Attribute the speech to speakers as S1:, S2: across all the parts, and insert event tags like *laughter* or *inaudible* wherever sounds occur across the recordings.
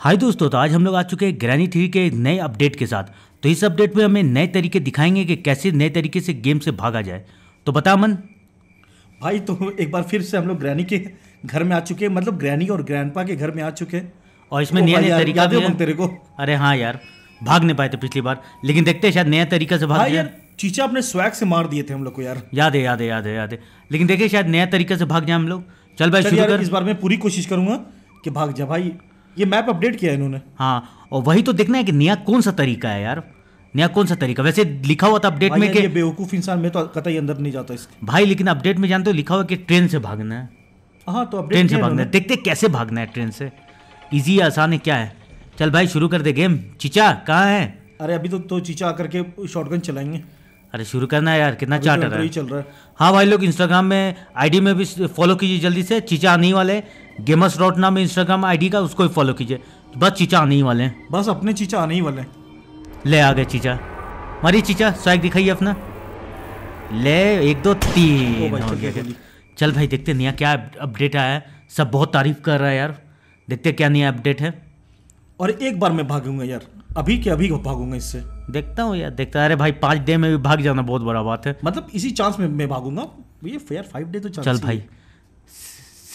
S1: हाय दोस्तों तो आज हम लोग आ चुके हैं ग्रैनी थ्री के नए अपडेट के साथ तो इस अपडेट में हमें नए तरीके दिखाएंगे कि कैसे नए तरीके से गेम से भागा जाए तो बता मन भाई तो एक बार फिर से हम लोग ग्रैनी के घर में आ चुके हैं मतलब ग्रैनी और ग्रैंडपा के घर में आ चुके हैं और इसमें नया नया तरीका भी तेरे को अरे हाँ यार भाग नहीं पाए थे पिछली बार लेकिन देखते हैं शायद नया तरीका से भाग जाए चीचा अपने स्वैग से मार दिए थे हम लोग को यार याद है याद है याद है याद है लेकिन देखिए शायद नया तरीके से भाग जाए हम लोग चल भाई इस
S2: बार मैं पूरी कोशिश करूंगा कि भाग जाए भाई ये मैप अपडेट किया है इन्होंने
S1: हाँ और वही तो देखना है कि नया कौन सा तरीका है यार नया कौन सा तरीका वैसे लिखा हुआ था अपडेट में कि बेवकूफ इंसान में तो कतई अंदर नहीं जाता इसके भाई लेकिन अपडेट में जानते हो लिखा हुआ कि ट्रेन से भागना है
S2: हाँ तो ट्रेन से भागना है
S1: देखते कैसे भागना है ट्रेन से इजी आसान है क्या है चल भाई शुरू कर दे गेम चिचा कहाँ है अरे अभी तो, तो चीचा आकर के शॉटगन चलाएंगे अरे शुरू करना है यार कितना तो चार्टर है चल रहा है हाँ भाई लोग इंस्टाग्राम में आईडी में भी फॉलो कीजिए जल्दी से चीचा आने वाले गेमर्स डॉट नाम इंस्टाग्राम आई डी का उसको ही फॉलो कीजिए बस चीचा आने ही वाले हैं बस अपने चीचा आने ही वाले हैं ले आ गए चीचा मारी चीचा स्वाइक दिखाइए अपना ले एक दो तीन चल भाई देखते नया क्या अपडेट आया है सब बहुत तारीफ कर रहा है यार देखते क्या नया अपडेट है और एक बार मैं भागूंगा यार अभी के अभी भागूंगा इससे देखता हूँ यार देखता अरे भाई पाँच डे में भी भाग जाना बहुत बड़ा बात है मतलब इसी चांस में मैं भागूंगा
S2: ये फेयर फाइव डे तो चल भाई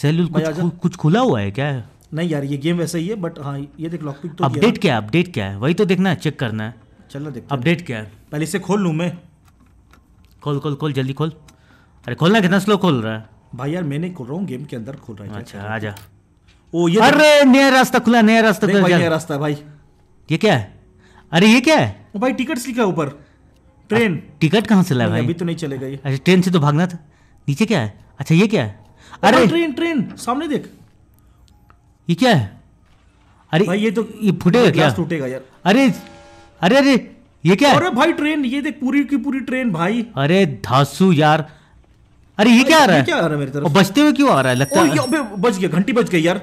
S1: सेल्यूल कुछ, कुछ खुला हुआ है क्या है
S2: नहीं यार ये गेम वैसा ही है बट हाँ ये देख लॉकपिक तो अपडेट क्या
S1: है अपडेट क्या है वही तो देखना है चेक करना है चलो देख अपडेट क्या है पहले इसे खोल लूँ मैं खोल खोल खोल जल्दी खोल अरे खोलना कितना स्लो खोल रहा है भाई
S2: यार नहीं खोल रहा हूँ गेम के अंदर खोल रहा है अच्छा आजा ओ ये अरे
S1: नया रास्ता खुला नया रास्ता नया रास्ता भाई ये क्या है अरे ये क्या है भाई टिकट लिखा ऊपर ट्रेन टिकट कहाँ से लाया भाई अभी तो नहीं चले गई अच्छा ट्रेन से तो भागना था नीचे क्या है अच्छा ये क्या है अरे ट्रेन ट्रेन सामने देख ये क्या है अरे भाई ये तो ये फूटेगा क्या टूटेगा यार अरे अरे अरे ये क्या अरे भाई ट्रेन ये देख पूरी की पूरी ट्रेन भाई अरे धासु यार अरे ये क्या आ रहा है क्या आ रहा है मेरी तरफ बचते हुए क्यों आ रहा है लगता है बच गया घंटी बच गई यार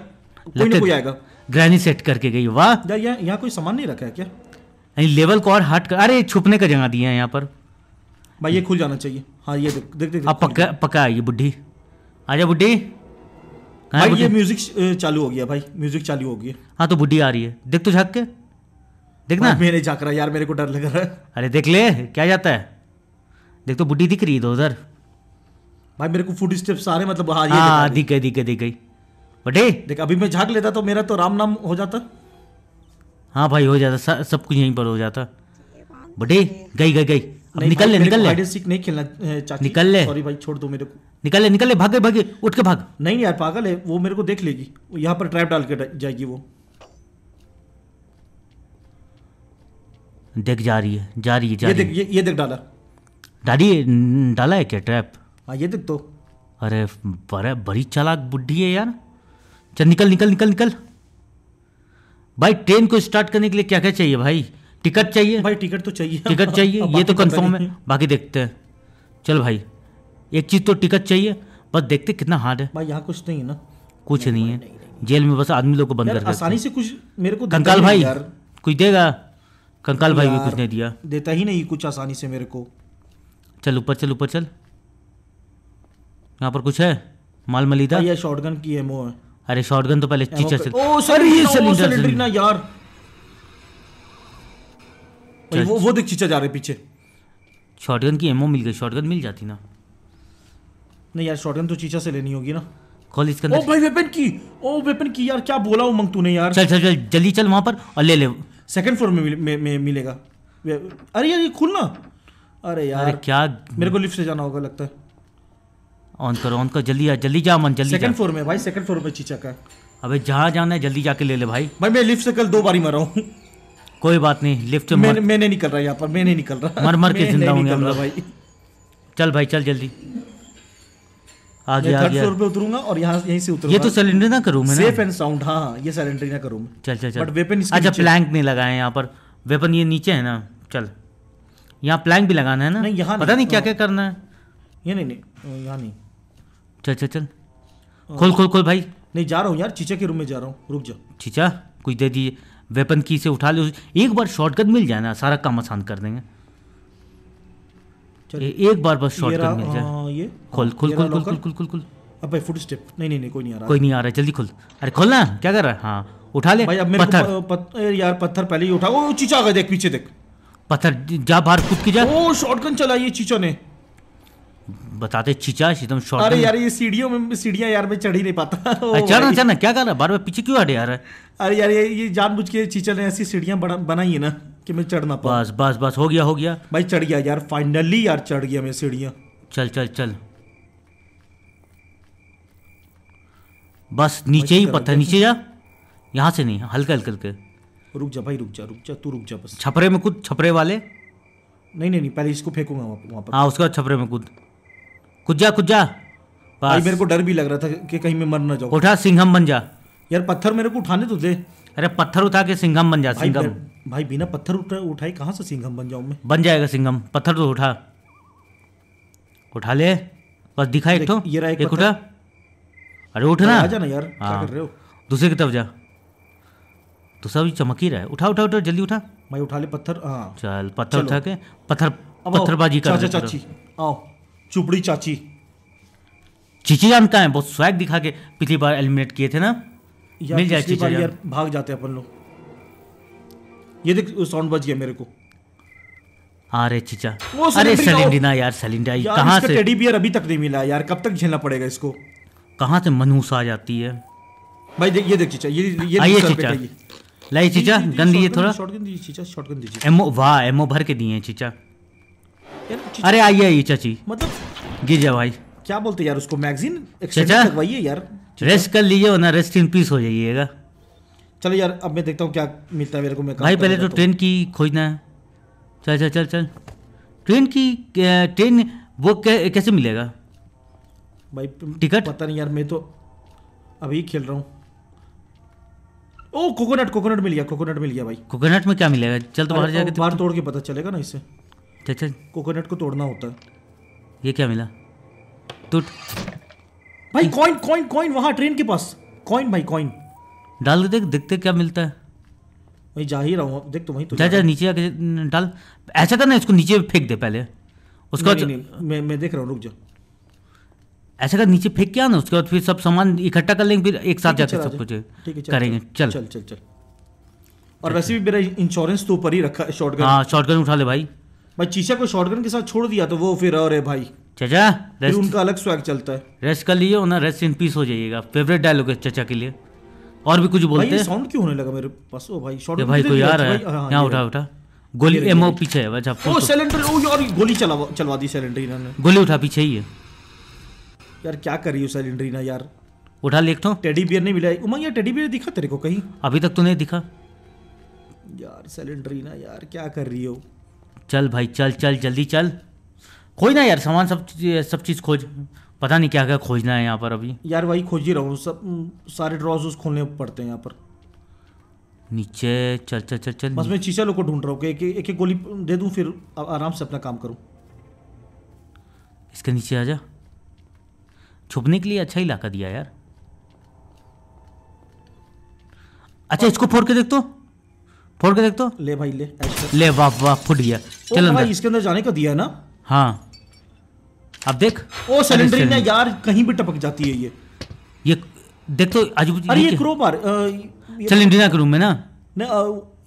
S1: कोई ना कोई आएगा ग्रैनी सेट करके गई वाह यहाँ कोई सामान नहीं रखा है क्या नहीं लेवल को और हट कर अरे छुपने का जगह दिया है यहाँ पर भाई ये खुल जाना चाहिए हाँ ये देख देख देख अब पक्का पक्का ये बुढ़ी आजा बुड्ढी हाँ भाई ये
S2: म्यूजिक चालू हो गया भाई म्यूजिक चालू हो गया
S1: हाँ तो बुढ़ी आ रही है देख तो झाक के देख ना मैं नहीं झाक रहा यार मेरे को डर लग रहा है अरे देख ले क्या जाता है देख तो बुढ़ी दिख रही है उधर भाई मेरे को फुट स्टेप सारे मतलब हाँ हाँ दिख गई दिख गई दिख गई बटे
S2: देख अभी मैं झाक लेता तो मेरा तो राम नाम हो जाता
S1: हाँ भाई हो जाता सब कुछ यहीं पर हो जाता बटे गई गई गई निकल ले निकल ले
S2: सीख नहीं खेलना चाची निकल ले सॉरी भाई छोड़ दो मेरे को
S1: निकल ले निकल ले भागे भागे
S2: उठ के भाग नहीं यार पागल है वो मेरे को देख लेगी यहाँ पर ट्रैप डाल के जाएगी वो
S1: देख जा रही है जा रही है जा ये रही देख ये, ये देख डाला डाली डाला है क्या ट्रैप हाँ ये देख तो अरे बड़ा बड़ी चालाक बुढ़ी है यार चल निकल निकल निकल निकल भाई ट्रेन को स्टार्ट करने के लिए क्या क्या चाहिए भाई टिकट चाहिए भाई टिकट तो चाहिए टिकट चाहिए ये तो कंफर्म है बाकी देखते हैं चल भाई एक चीज़ तो टिकट चाहिए बस देखते कितना हार्ड है भाई यहाँ कुछ तो नहीं है ना कुछ नहीं, है जेल में बस आदमी लोग को बंद कर आसानी से कुछ
S2: मेरे को कंकाल भाई
S1: कुछ देगा कंकाल भाई भी कुछ नहीं दिया
S2: देता ही नहीं कुछ आसानी से
S1: मेरे को चल ऊपर चल ऊपर चल यहाँ पर कुछ है माल मलिदा ये शॉटगन की एमओ है अरे शॉटगन तो पहले चल ओ सॉरी ये सिलेंडर ना
S2: यार तो वो वो देख
S1: चीचा जा रहे पीछे शॉटगन की एमओ मिल गई शॉटगन मिल जाती ना
S2: नहीं यार शॉटगन तो चीचा से लेनी होगी ना खोल इसके अंदर ओ भाई वेपन की ओ वेपन की यार क्या बोला उमंग तूने यार चल चल चल जल्दी चल वहां पर और ले ले सेकंड फ्लोर में, में, में मिलेगा अरे यार ये खुल ना अरे यार अरे क्या मेरे को लिफ्ट से जाना होगा लगता है
S1: ऑन करो ऑन करो जल्दी जल्दी जा मन जल्दी सेकंड फ्लोर
S2: में भाई सेकंड फ्लोर में चीचा का
S1: अबे जहां जाना है जल्दी जाके ले ले भाई भाई मैं लिफ्ट से कल दो बारी मरा हूं कोई बात नहीं लिफ्ट मैं, मर... मैंने निकल रहा यहाँ पर मैंने निकल रहा मर मर के जिंदा होंगे हम लोग भाई चल भाई चल जल्दी आगे आगे फ्लोर
S2: पे उतरूंगा और यहाँ यहीं से उतरूंगा ये तो सिलेंडर ना करूँ मैं सेफ एंड साउंड हाँ ये सिलेंडर ना करूँ मैं चल चल चल बट वेपन अच्छा प्लैंक
S1: नहीं लगाए यहाँ पर वेपन ये नीचे है ना चल यहाँ प्लैंक भी लगाना है ना नहीं यहाँ पता नहीं क्या क्या करना है ये नहीं नहीं यहाँ नहीं चल चल चल खोल खोल खोल भाई
S2: नहीं जा रहा हूँ यार चीचा के रूम में जा रहा हूँ रुक जा
S1: चीचा कुछ दे दीजिए वेपन की से उठा लो एक बार शॉर्टकट मिल जाए ना सारा काम आसान कर देंगे एक बार बस शॉर्टकट मिल जाए हाँ, ये हाँ, खोल खोल खोल खोल खोल खोल खोल खोल
S2: अबे फुट स्टेप नहीं नहीं नहीं कोई नहीं आ रहा कोई नहीं
S1: आ रहा जल्दी खोल अरे खोलना क्या कर रहा है हाँ उठा ले भाई अब मेरे
S2: पत्थर यार पत्थर पहले ही उठा ओ चीचा देख पीछे देख
S1: पत्थर जा बाहर कूद के जा ओ
S2: शॉटगन चला ये चीचा ने
S1: बताते चिचा एकदम शॉर्ट अरे यार
S2: ये सीढ़ियों में सीढ़ियां यार मैं चढ़ ही नहीं पाता *laughs* चढ़ना चढ़ना क्या कर रहा बार बार पीछे क्यों हट यार अरे यार ये ये जानबूझ के चीचा ने ऐसी सीढ़ियां बनाई है ना कि मैं चढ़ ना पाऊं बस बस बस हो गया हो गया भाई चढ़ गया यार फाइनली यार चढ़ गया मैं सीढ़ियां
S1: चल चल चल बस नीचे ही पत्थर नीचे जा यहां से नहीं हल्का हल्का हल्के
S2: रुक जा भाई रुक जा रुक जा तू रुक जा बस छपरे
S1: में कुछ छपरे वाले नहीं नहीं नहीं पहले
S2: इसको फेंकूंगा वहाँ पर हाँ
S1: उसका छपरे में कूद खुद जा खुद जा भाई मेरे को डर
S2: भी लग रहा था कि कहीं मैं मर ना जाऊं उठा सिंघम बन जा यार पत्थर मेरे को उठाने तो दे अरे पत्थर
S1: उठा के सिंघम बन जा सिंघम
S2: भाई बिना पत्थर उठा उठाई कहाँ से सिंघम बन जाऊं मैं
S1: बन जाएगा सिंघम पत्थर तो उठा उठा ले बस दिखा एक तो ये रहा एक, उठा अरे उठ ना आजा ना यार क्या हाँ। कर रहे हो दूसरे की तरफ जा तो सब चमक ही रहा है उठा उठा उठा जल्दी उठा मैं उठा ले पत्थर हाँ चल पत्थर उठा के पत्थर पत्थरबाजी कर चाची आओ चुपड़ी चाची चीची जान कहाँ है बहुत स्वैग दिखा के पिछली बार एलिमिनेट किए थे ना यार मिल जाए चीची यार
S2: भाग जाते अपन लोग ये देख साउंड बज गया मेरे को
S1: अरे चीचा अरे सेलिंडीना यार सेलिंडा कहाँ से टेडी
S2: बियर अभी तक नहीं मिला यार कब तक झेलना पड़ेगा इसको
S1: कहाँ से मनहूस आ जाती है भाई देख ये देख चीचा ये ये आइए चीचा लाइए चीचा गन दिए थोड़ा
S2: शॉटगन दीजिए चीचा शॉटगन दीजिए एमओ
S1: वाह एमओ भर के दिए हैं चीचा
S2: अरे आइए आइए चाची मतलब गिर
S1: जा भाई क्या बोलते यार उसको मैगजीन करवाइए
S2: यार रेस्ट
S1: कर लीजिए वरना रेस्ट इन पीस हो जाइएगा
S2: चलो यार अब मैं देखता हूँ क्या मिलता है मेरे को मैं भाई पहले तो ट्रेन
S1: की खोजना है चल चल चल चल ट्रेन की ट्रेन वो कैसे मिलेगा भाई टिकट पता नहीं यार मैं तो अभी खेल रहा हूँ ओ कोकोनट कोकोनट
S2: मिल गया कोकोनट मिल गया भाई कोकोनट
S1: में क्या मिलेगा चल तो बाहर जाके तो
S2: बाहर तोड़ के पता चलेगा ना इसे
S1: चाचा कोकोनट को तोड़ना होता है ये क्या मिला टूट भाई कॉइन कॉइन कॉइन वहाँ ट्रेन के पास कॉइन भाई कॉइन डाल दे देख देखते क्या मिलता है वही जा ही रहा हूँ देख तो वहीं तो चाचा नीचे आके डाल ऐसा करना इसको नीचे फेंक दे पहले उसके बाद
S2: मैं मैं देख रहा हूँ रुक जा
S1: ऐसा कर नीचे फेंक के आना उसके बाद फिर सब सामान इकट्ठा कर लेंगे फिर एक साथ जाकर सब कुछ करेंगे चल चल चल चल और वैसे भी मेरा इंश्योरेंस तो ऊपर ही रखा है हाँ शॉर्टगन उठा ले भाई भाई चीचा को शॉटगन
S2: के साथ छोड़ दिया तो वो फिर और है भाई चाचा फिर उनका अलग स्वैग चलता है
S1: रेस्ट कर लिए ना रेस्ट इन पीस हो जाइएगा फेवरेट डायलॉग है चाचा के लिए और भी कुछ बोलते हैं साउंड
S2: क्यों होने लगा मेरे पास ओ भाई शॉटगन भाई कोई यार है हाँ, यहां उठा उठा गोली एमओ पीछे है अच्छा ओ सिलेंडर ओ यार गोली चला चलवा दी सिलेंडर इन्होंने
S1: गोली उठा पीछे ही है
S2: यार क्या कर रही हो सिलेंडर सिलेंडरीना यार उठा लेख तो टेडी बियर नहीं मिला उमंग यार टेडी बियर दिखा तेरे को कहीं
S1: अभी तक तो नहीं दिखा
S2: यार सिलेंडर सिलेंडरीना यार क्या कर रही हो
S1: चल भाई चल चल जल्दी चल खोजना यार सामान सब सब चीज़ खोज पता नहीं क्या क्या खोजना है यहाँ पर अभी
S2: यार वही खोज ही रहा हूँ सब सारे ड्रॉज खोलने पड़ते हैं यहाँ पर
S1: नीचे चल चल चल चल बस मैं
S2: चीचा लोग को ढूंढ रहा हूँ एक एक, एक गोली दे दूँ फिर आराम से अपना काम करूँ
S1: इसके नीचे आ जा छुपने के लिए अच्छा इलाका दिया यार अच्छा इसको फोड़ के देख तो
S2: फोड़ के देख तो ले भाई ले ले
S1: वाह वाह फुट गया चल भाई
S2: इसके अंदर जाने को दिया
S1: ना हाँ अब देख ओ सिलेंडर ने यार कहीं भी टपक जाती है ये ये देख तो आज अरे ये क्रो बार सिलेंड्रिना के रूम में ना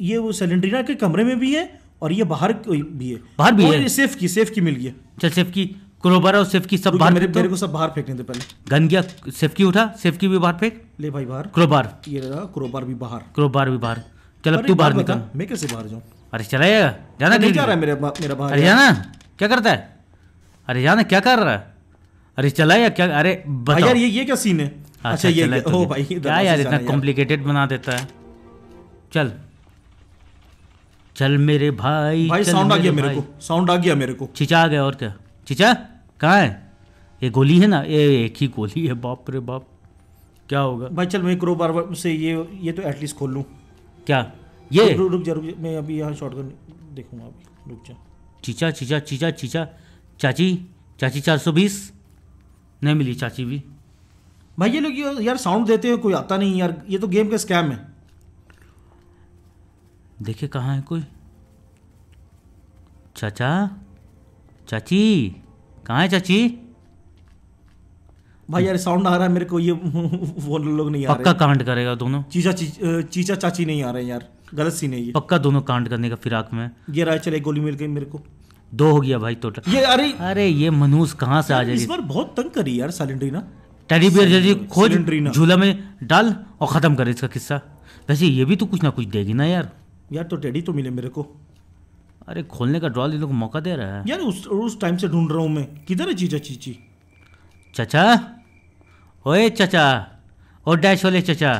S2: ये वो सिलेंड्रिना के कमरे में भी है और ये बाहर भी है बाहर भी है सेफ की सेफ की मिल गई
S1: चल सेफ की क्रोबर और सेफ की सब बाहर मेरे, मेरे को
S2: सब बाहर फेंकने थे पहले
S1: गन गया सेफ की उठा सेफ की भी बाहर फेंक ले भाई बाहर क्रोबार
S2: ये रहा क्रोबार भी बाहर
S1: क्रोबार भी बाहर चल अब तू बाहर निकल
S2: मैं कैसे बाहर जाऊँ
S1: अरे चला जाएगा जाना नहीं जा रहा है मेरे मेरा बाहर अरे जाना क्या करता है अरे जाना क्या कर रहा है अरे चला या क्या अरे बताओ यार ये ये
S2: क्या सीन है अच्छा, अच्छा ये तो ओ भाई क्या यार इतना
S1: कॉम्प्लिकेटेड बना देता है चल चल मेरे भाई भाई साउंड आ गया मेरे को साउंड आ गया मेरे को चिचा आ गया और क्या चिचा कहाँ है ये गोली है ना ये एक ही गोली है बाप रे बाप क्या होगा भाई चल मैं क्रोबार से ये ये तो एटलीस्ट खोल लूँ क्या
S2: ये रुक रुक जा रुक जा मैं अभी यहाँ शॉर्ट कर देखूंगा अभी रुक जा
S1: चीचा चीचा चीचा चीचा चाची चाची चार सौ बीस नहीं मिली चाची भी भाई ये लोग यार साउंड देते हैं कोई आता नहीं यार ये तो गेम का स्कैम है देखे कहाँ है कोई चाचा चाची कहाँ है चाची भाई यार साउंड आ
S2: रहा है मेरे को ये *laughs* वो लोग नहीं आ रहे पक्का कांड करेगा दोनों चीचा चीचा चाची नहीं आ रहे यार
S1: गलत सीन है ये पक्का दोनों कांड करने का फिराक में
S2: ये राय चले गोली मिल गई मेरे को
S1: दो हो गया भाई टोटल ये अरे अरे ये मनुष कहाँ से आ जाएगी इस बार बहुत तंग करी यार ना टेडी बियर जल्दी खोज झूला में डाल और ख़त्म करे इसका किस्सा वैसे ये भी तो कुछ ना कुछ देगी ना यार यार तो टेडी तो मिले मेरे को अरे खोलने का ड्रॉल ये लोग मौका दे रहा है यार उस उस टाइम से ढूंढ रहा हूँ मैं किधर है चीजा चीची चचा ओए चचा ओ डैश वाले चचा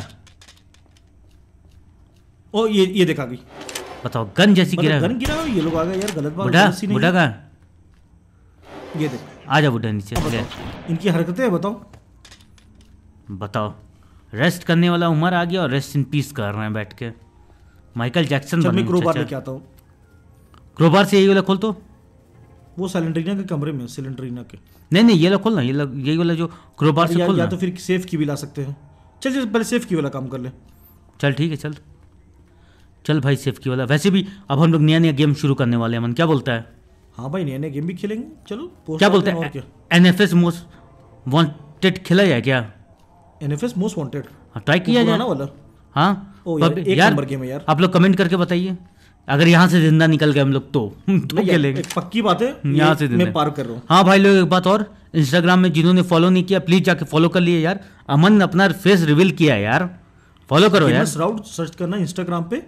S2: ओ ये ये देखा भी
S1: बताओ गन जैसी गिरा मतलब गन
S2: गिरा ये लोग आ गए यार गलत बात बुढ़ा बुढ़ा गन
S1: ये देख आ जा बुढ़ा नीचे ले
S2: इनकी हरकतें बताओ
S1: बताओ रेस्ट करने वाला उमर आ गया और रेस्ट इन पीस कर रहे हैं बैठ के माइकल जैक्सन बनने मैं क्रोबार से यही वाला खोल तो
S2: वो सिलेंड्रीना के कमरे में सिलेंड्रीना के
S1: नहीं नहीं ये लो खोलना ये लो ये वाला जो क्रोबार से या, खोलना या तो
S2: फिर सेफ की भी ला सकते हैं चल चल पहले सेफ की वाला काम कर ले
S1: चल ठीक है चल चल भाई सेफ की वाला वैसे भी अब हम लोग नया नया गेम शुरू करने वाले हैं मन क्या बोलता है
S2: हाँ भाई नया नया गेम भी खेलेंगे चलो क्या बोलते हैं
S1: N F S most wanted खेला हाँ, जाए क्या N F S most wanted try किया जाए ना वाला हाँ ओ यार, यार, एक नंबर गेम है यार आप लोग कमेंट करके बताइए अगर यहाँ से जिंदा निकल गए हम लोग तो तो खेलेंगे पक्की बात है यहाँ से मैं पार कर रहा हूँ हाँ भाई लोग एक बात और इंस्टाग्राम में जिन्होंने फॉलो नहीं किया प्लीज जाके फॉलो कर लिए यार अमन ने अपना फेस रिवील किया यार फॉलो करो यार
S2: राउट सर्च करना इंस्टाग्राम पे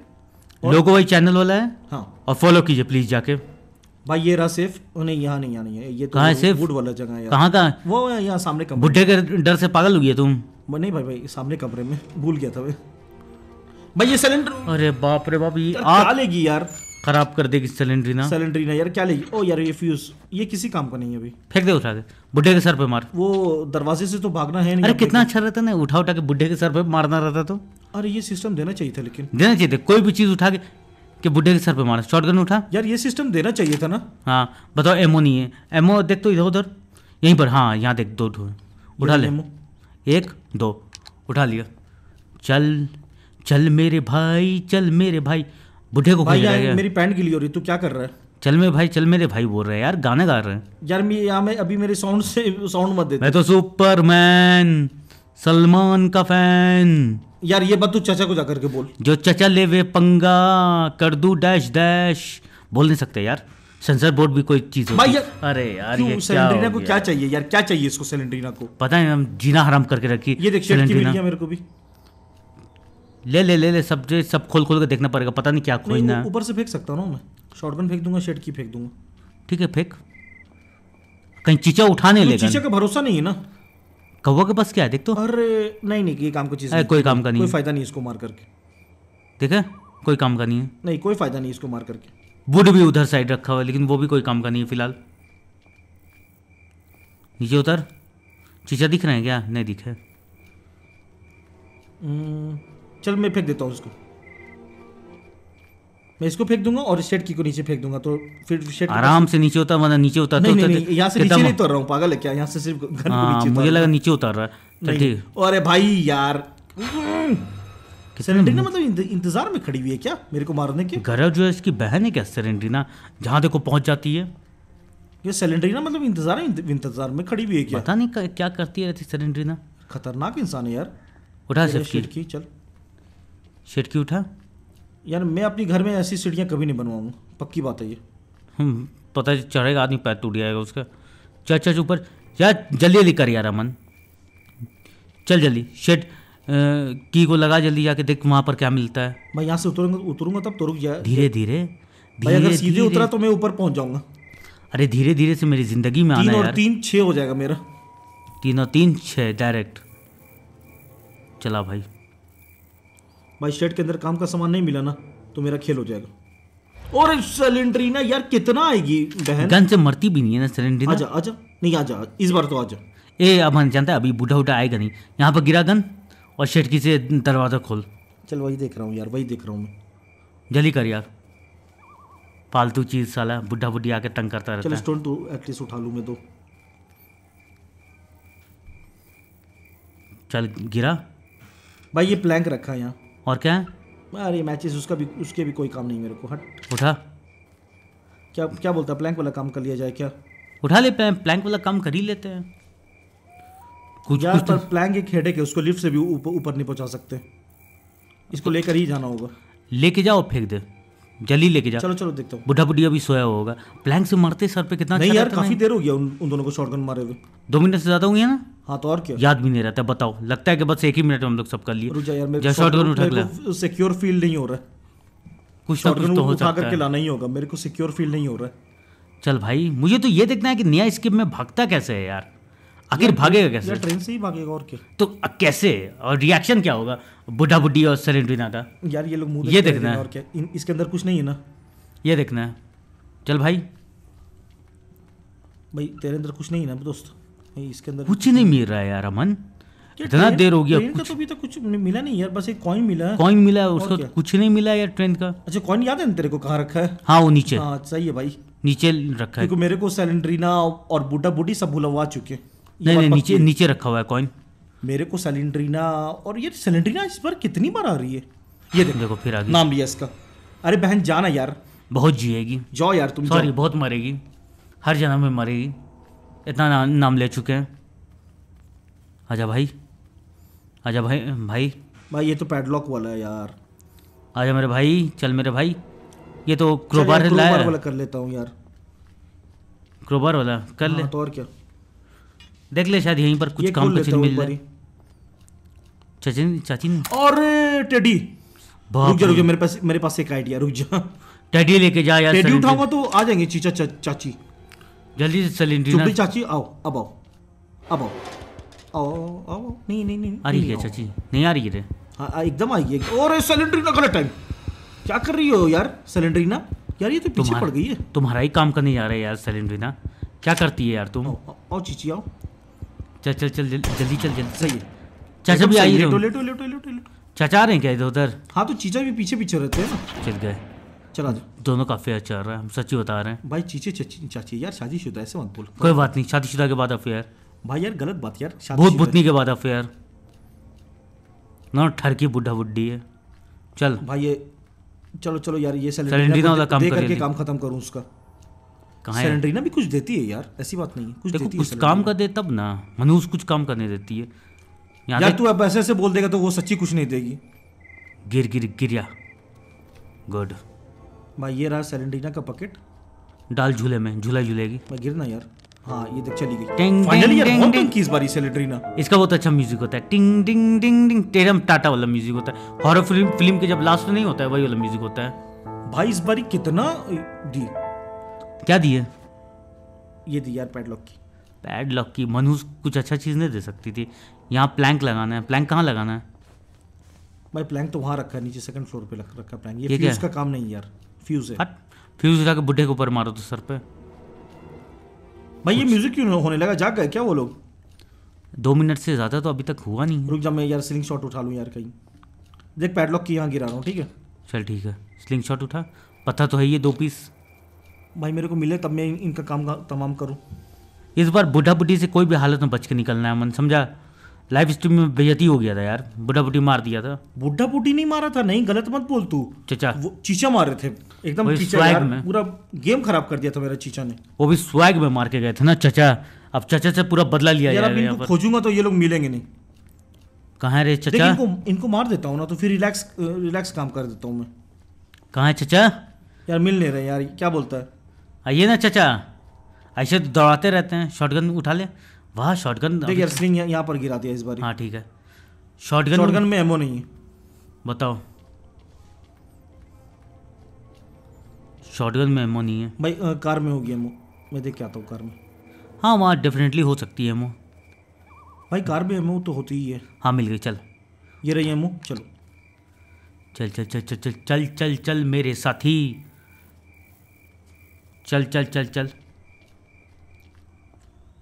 S1: लोगो वही चैनल वाला है हाँ और फॉलो कीजिए प्लीज जाके
S2: भाई ये रहा सेफ उन्हें यहाँ नहीं आनी है ये तो कहा सेफ वुड वाला जगह है कहाँ का वो यहाँ सामने बुढ़े
S1: के डर से पागल हुई है तुम
S2: नहीं भाई भाई सामने कमरे में भूल गया था भाई
S1: भाई ये सिलेंडर अरे
S2: बाप रे बाप ये आग लेगी
S1: यार खराब कर देगी सिलेंडर ना
S2: यार क्या लेगी ओ यार ये फ्यूज ये किसी काम का नहीं है अभी
S1: फेंक दे उठा के बुढ़े के सर पे मार
S2: वो दरवाजे से तो भागना है नहीं अरे
S1: कितना अच्छा रहता ना उठा उठा के बुढ़े के सर पे मारना रहता तो अरे ये सिस्टम देना चाहिए था लेकिन देना चाहिए कोई भी चीज उठा के के बुढ़े के सर पे शॉर्ट शॉटगन उठा यार ये सिस्टम देना चाहिए था ना हाँ बताओ एमओ नहीं है एमओ देख तो इधर उधर यहीं पर हाँ यहाँ देख दो उठा ले एक दो उठा लिया चल चल मेरे भाई चल मेरे भाई बुढ़े को भाई यार मेरी
S2: पैंट गिली हो रही तू क्या कर रहा है
S1: चल मेरे भाई चल मेरे भाई बोल रहे हैं यार गाने गा रहे हैं
S2: यार मैं यहाँ मैं अभी मेरे साउंड से साउंड *laughs* मत दे मैं
S1: तो सुपरमैन सलमान का फैन
S2: यार ये बात तू चचा को जाकर के बोल
S1: जो चचा ले वे पंगा कर दू डैश डैश बोल नहीं सकते यार सेंसर बोर्ड भी कोई चीज भाई यार, अरे यार ये सिलेंडरीना को क्या
S2: चाहिए यार क्या चाहिए इसको सिलेंडरीना को
S1: पता है हम जीना हराम करके रखी ये देख मेरे को भी ले ले ले ले सब सब खोल खोल के देखना पड़ेगा पता नहीं क्या खोजना ऊपर
S2: से फेंक सकता हूँ मैं शॉर्टगन फेंक दूंगा शेड की फेंक दूंगा ठीक है फेंक
S1: कहीं चीचा उठाने तो चीचा का
S2: भरोसा नहीं है ना
S1: कौवा के पास क्या है देख तो
S2: अरे नहीं नहीं ये काम का चीज कोई काम का नहीं कोई फायदा नहीं इसको मार करके
S1: ठीक है कोई काम का नहीं है
S2: नहीं कोई फायदा नहीं इसको मार करके
S1: वुड भी उधर साइड रखा हुआ है लेकिन वो भी कोई काम का नहीं है फिलहाल नीचे उतर चीचा दिख रहे हैं क्या नहीं दिखे
S2: चल मैं फेंक देता हूँ उसको मैं इसको फेंक दूंगा और शेड की को नीचे फेंक दूंगा तो फिर शेड आराम
S1: से नीचे होता वरना नीचे होता तो नहीं, नहीं, नहीं, यहाँ से नीचे नहीं उतर
S2: रहा हूँ पागल है क्या यहाँ से सिर्फ घर को आ, हाँ, मुझे
S1: लगा नीचे उतर रहा है ठीक अरे भाई यार
S2: सेरेंड्रीना मतलब इंतजार में खड़ी हुई है
S1: क्या मेरे को मारने के घर जो है इसकी बहन है क्या सेरेंड्रीना जहाँ देखो पहुंच जाती है ये सेलेंड्रीना मतलब इंतजार है इंतजार में खड़ी हुई है क्या पता नहीं क्या करती है सेलेंड्रीना
S2: खतरनाक इंसान है यार
S1: उठा शेड की चल क्यों उठा
S2: यार मैं अपने घर में ऐसी सीढ़ियाँ कभी नहीं बनवाऊंगा पक्की बात है ये
S1: हम पता है चढ़ेगा आदमी पैर टूट जाएगा उसका चल चल ऊपर यार जल्दी जल्दी कर यार अमन चल जल्दी शेट की को लगा जल्दी जाके देख वहाँ पर क्या मिलता है
S2: मैं यहाँ से उतरूंगा उतरूंगा तब तो रुक जाए धीरे धीरे भाई अगर सीधे उतरा तो मैं ऊपर पहुँच जाऊंगा
S1: अरे धीरे धीरे से मेरी जिंदगी में आना यार तीन छः हो जाएगा मेरा तीन और तीन छः डायरेक्ट चला भाई
S2: भाई शर्ट के अंदर काम का सामान नहीं मिला ना तो मेरा खेल हो जाएगा और ना यार कितना आएगी बहन गन से
S1: मरती भी नहीं है ना सिलेंडरी आजा आजा नहीं आजा इस बार तो आजा ए अब हम जानते हैं अभी बूढ़ा उठा आएगा नहीं यहाँ पर गिरा गन और शेटकी से दरवाज़ा खोल
S2: चल वही देख रहा हूँ यार वही देख रहा हूँ मैं
S1: जल्दी कर यार फालतू चीज़ साला बुढ़ा बुढ़ी आके तंग करता रहता चल स्टोन तो एटलीस्ट उठा लूँ मैं तो चल गिरा
S2: भाई ये प्लैंक रखा है यहाँ और क्या अरे मैचेस उसका भी उसके भी कोई काम नहीं मेरे को हट उठा क्या क्या बोलता प्लैंक वाला काम कर लिया जाए क्या
S1: उठा ले प्लैंक वाला
S2: काम कर ही लेते हैं कुछ यार कुछ तो- पर प्लैंक एक हेडेक है उसको लिफ्ट से भी ऊपर उप, नहीं पहुंचा सकते इसको लेकर ही जाना होगा
S1: लेके जाओ फेंक दे जल्दी लेके जाओ चलो चलो देखता हूँ बुढ़ा बुढिया भी सोया होगा प्लैंक से मरते सर पे कितना अच्छा नहीं यार काफी
S2: देर हो गया उन, दोनों को शॉर्टगन मारे हुए
S1: दो मिनट से ज़्यादा हुई है ना हाँ तो और क्या याद भी नहीं रहता बताओ लगता है कि बस एक ही मिनट में हम लोग सब कर लिए
S2: सिक्योर फील नहीं हो रहा
S1: कुछ शॉटगन तो उठा करके लाना
S2: ही होगा मेरे को सिक्योर फील नहीं हो रहा है
S1: चल भाई मुझे तो ये देखना है कि नया स्किप में भागता कैसे है यार आखिर भागेगा कैसे
S2: ट्रेन से ही भागेगा और क्या
S1: तो कैसे और रिएक्शन क्या होगा बुढ़ा बुढ़ी और सरेंटिना का
S2: यार ये लोग ये देखना है और क्या इसके अंदर कुछ नहीं है ना
S1: ये देखना है चल भाई
S2: भाई तेरे अंदर कुछ नहीं है ना दोस्तों नहीं इसके अंदर कुछ
S1: नहीं मिल रहा है यार अमन इतना देर हो गया कुछ
S2: तो अभी तक कुछ मिला नहीं यार बस एक कॉइन मिला कॉइन मिला उसको
S1: कुछ नहीं मिला यार ट्रेन का अच्छा कॉइन याद है तेरे को कहाँ रखा है हाँ वो नीचे हाँ सही है भाई नीचे रखा है मेरे को
S2: सैलेंड्रीना और बूटा बूटी सब भुलवा चुके नहीं नहीं नीचे नीचे रखा हुआ है कॉइन मेरे को सैलेंड्रीना और ये सैलेंड्रीना इस बार कितनी बार आ रही है
S1: ये देख देखो फिर आगे नाम लिया इसका अरे बहन जाना यार बहुत जिएगी जाओ यार तुम सॉरी बहुत मरेगी हर जन्म में मरेगी इतना ना, नाम ले चुके हैं आजा भाई आजा भाई भाई
S2: भाई ये तो पैडलॉक वाला है यार
S1: आजा मेरे भाई चल मेरे भाई ये तो क्रोबार लाया वाला
S2: कर लेता हूँ यार
S1: क्रोबार वाला कर हाँ, ले तो और क्या देख ले शायद यहीं पर कुछ काम कुछ मिल जाए चचिन चाचिन
S2: और टेडी रुक जा रुक जा मेरे पास मेरे पास एक आइडिया रुक जा
S1: टेडी लेके जा यार टेडी उठाऊंगा
S2: तो आ जाएंगे चीचा चाची
S1: जल्दी से सिलेंडर
S2: चाची आओ अब आओ अब आओ आओ आओ नहीं नहीं नहीं आ रही है चाची नहीं आ रही है हाँ, एकदम आई है और सिलेंडर ना गलत टाइम
S1: क्या कर रही हो यार सिलेंडर ना यार ये तो पीछे पड़ गई है तुम्हारा ही काम करने जा रहा है यार सिलेंडर ना क्या करती है यार तुम आओ चीची आओ चल चल चल जल्दी चल जल्दी सही है चाचा भी आई लेटो
S2: लेटो लेटो लेटो
S1: चाचा आ रहे हैं क्या इधर उधर हाँ तो चीचा भी पीछे पीछे रहते हैं ना चल गए चला जाओ दोनों काफ़ी अच्छा रहा है हम सच्ची बता रहे हैं भाई चीचे चाची यार
S2: शादीशुदा ऐसे मत बोल कोई बात
S1: नहीं शादीशुदा के बाद अफेयर
S2: भाई यार गलत बात यार भूत भूतनी
S1: के बाद अफेयर ना ठरकी बुढ़ा बुढ़ी है चल भाई ये
S2: चलो चलो यार ये सैलेंड्रीना वाला काम कर करके काम खत्म करूँ उसका कहाँ ना भी कुछ देती है यार ऐसी बात नहीं है कुछ देखो कुछ काम
S1: कर दे तब ना मनुष कुछ काम करने देती है यार तू अब ऐसे ऐसे बोल देगा तो वो सच्ची कुछ नहीं देगी गिर गिर गिरिया गुड
S2: भाई ये रहा सेलेंडीना का पकेट
S1: डाल झूले में झूला झूलेगी
S2: भाई गिरना यार हाँ ये देख चली
S1: गई फाइनली यार बहुत इस सेलेंडरीना इसका बहुत अच्छा म्यूजिक होता है टिंग डिंग डिंग डिंग टेरम टाटा वाला म्यूजिक होता है हॉरर फिल्म फिल्म के जब लास्ट नहीं होता है वही वाला म्यूजिक होता है भाई इस कितना क्या दिए ये दी यार पैडलॉक की की मनुष कुछ अच्छा चीज़ नहीं दे सकती थी यहाँ प्लैंक लगाना है प्लैंक कहाँ लगाना है
S2: भाई प्लैंक तो वहाँ रखा है नीचे सेकंड फ्लोर पे रखा प्लैंक ये, ये काम नहीं यार
S1: फ्यूज है फ्यूज उठा के बुढ़े के ऊपर मारो तो सर पे
S2: भाई ये म्यूजिक क्यों होने लगा जाग गए क्या वो लोग
S1: दो मिनट से ज़्यादा तो अभी तक
S2: हुआ नहीं रुक जा मैं यार स्लिंग शॉट उठा लूँ यार कहीं देख पैडलॉक की यहाँ गिरा रहा हूँ ठीक है
S1: चल ठीक है स्लिंग शॉट उठा पता तो है ये दो पीस
S2: भाई मेरे को मिले तब मैं इनका काम का-
S1: तमाम करूँ इस बार बुढ़ा बुढ़ी से कोई भी हालत में बच के निकलना है मन समझा लाइव स्ट्रीम में बेहती हो गया था यार बुढ़ा बुढ़ी मार दिया था बुढ़ा बुढ़ी नहीं मारा था नहीं गलत मत बोल तू चचा
S2: वो चीचा मारे थे एकदम स्वैग में पूरा गेम खराब कर दिया था मेरा चीचा ने
S1: वो भी स्वैग में मार के गए थे ना चचा अब चचा से पूरा बदला लिया यार इनको खोजूंगा तो ये लोग मिलेंगे नहीं कहाँ रे चचा इनको
S2: इनको मार देता हूँ ना तो फिर रिलैक्स रिलैक्स काम कर देता हूँ मैं कहाँ है चचा यार मिल नहीं रहे यार क्या बोलता है
S1: आइए ना चचा ऐसे तो दौड़ाते रहते हैं शॉटगन उठा ले वाह शॉटगन देख यार
S2: स्लिंग तो- यहाँ पर गिरा दिया इस बार हाँ ठीक
S1: है शॉटगन शॉटगन में एमो नहीं है बताओ शॉटगन में एमो नहीं है
S2: भाई आ, कार में होगी एमो मैं देख के आता हूँ कार में
S1: हाँ वहाँ डेफिनेटली हो सकती है एमो
S2: भाई कार में एमो तो होती ही है हाँ मिल गई चल ये रही एमो चलो
S1: चल चल चल चल चल चल चल चल मेरे साथी चल चल चल चल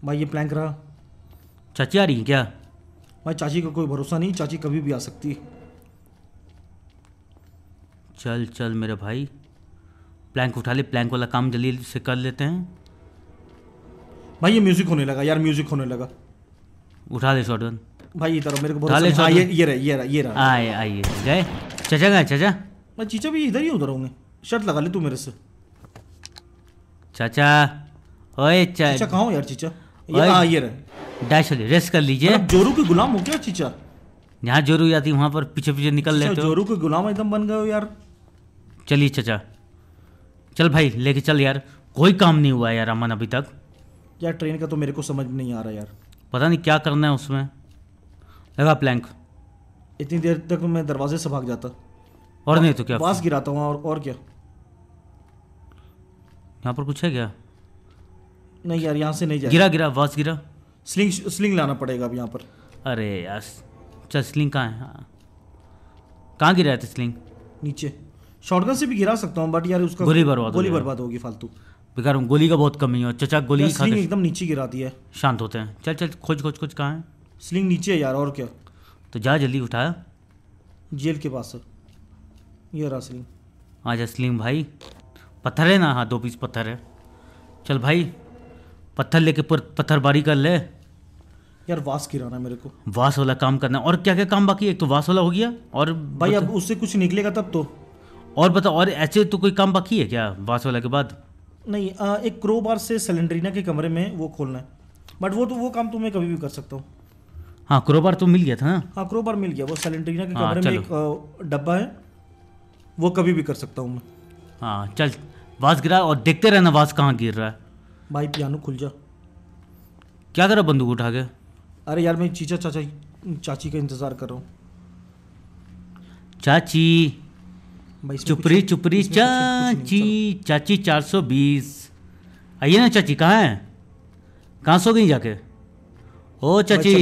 S1: भाई ये प्लान रहा चाची आ रही है क्या
S2: भाई चाची का कोई भरोसा नहीं चाची कभी भी आ सकती है
S1: चल चल मेरे भाई प्लैंक उठा ले प्लैंक वाला काम जल्दी से कर लेते हैं
S2: भाई ये म्यूजिक होने लगा यार म्यूजिक होने लगा
S1: उठा ले शॉटगन भाई इधर मेरे को बहुत ले हाँ, ये ये रहा ये रहा ये रहा आए आइए गए चाचा गए चाचा
S2: मैं चीचा भी इधर ही उधर होंगे शर्ट लगा ले तू मेरे से
S1: चाचा ओए चाचा कहाँ यार चीचा ये आ, ये रहा डैश ले रेस्ट कर लीजिए मतलब जोरू के गुलाम हो क्या चीचा यहाँ जोरू जाती वहाँ पर पीछे पीछे निकल लेते हो जोरू
S2: के गुलाम एकदम बन गए हो यार
S1: चलिए चाचा चल भाई लेके चल यार कोई काम नहीं हुआ यार अमन अभी तक
S2: यार ट्रेन का तो मेरे को समझ में नहीं आ रहा यार
S1: पता नहीं क्या करना है उसमें लगा प्लैंक इतनी
S2: देर तक तो मैं दरवाजे से भाग जाता
S1: और नहीं तो क्या बांस
S2: गिराता हूँ और, और क्या
S1: यहाँ पर कुछ है क्या
S2: नहीं यार यहाँ से नहीं जाए गिरा
S1: गिरा बांस गिरा स्लिंग स्लिंग लाना पड़ेगा अब यहाँ पर अरे यार चल स्लिंग कहाँ है हाँ। कहाँ गिरा था स्लिंग नीचे
S2: शॉटगन से भी गिरा सकता हूँ बट यार उसका गोली बर्बाद गोली बर्बाद होगी फालतू
S1: बेकार गोली का बहुत कमी है चचा गोली स्लिंग एकदम नीचे गिराती है शांत होते हैं
S2: चल चल खोज खोज खोज कहाँ है स्लिंग नीचे है यार और क्या
S1: तो जा जल्दी उठाया
S2: जेल के पास सर ये रहा स्लिंग
S1: हाँ जा स्लिंग भाई पत्थर है ना हाँ दो पीस पत्थर है चल भाई पत्थर लेके पर पत्थरबारी कर ले
S2: यार वास गिराना मेरे को
S1: वास वाला काम करना और क्या क्या काम बाकी है एक तो वास वाला हो गया और भाई अब उससे कुछ निकलेगा तब तो और बताओ और ऐसे तो कोई काम बाकी है क्या वासवाला के बाद
S2: नहीं आ, एक क्रो बार से सिलेंड्रीना के कमरे में वो खोलना है बट वो तो वो काम तो मैं कभी भी कर सकता हूँ
S1: हाँ क्रोबार तो मिल गया था ना
S2: हाँ क्रोबार मिल गया वो सिलेंड्रीना के हाँ, कमरे में एक डब्बा है वो कभी भी कर
S1: सकता हूँ मैं हाँ चल वास गिरा और देखते रहना वास कहाँ गिर रहा है भाई पियानो खुल जा क्या करा बंदूक उठा के
S2: अरे यार मैं चीचा चाचा चाची का इंतज़ार कर रहा हूँ
S1: चाची चुपरी चुपरी चाची चाची चार सौ बीस आइए ना चाची कहाँ हैं कहाँ सो गई जाके ओ चाची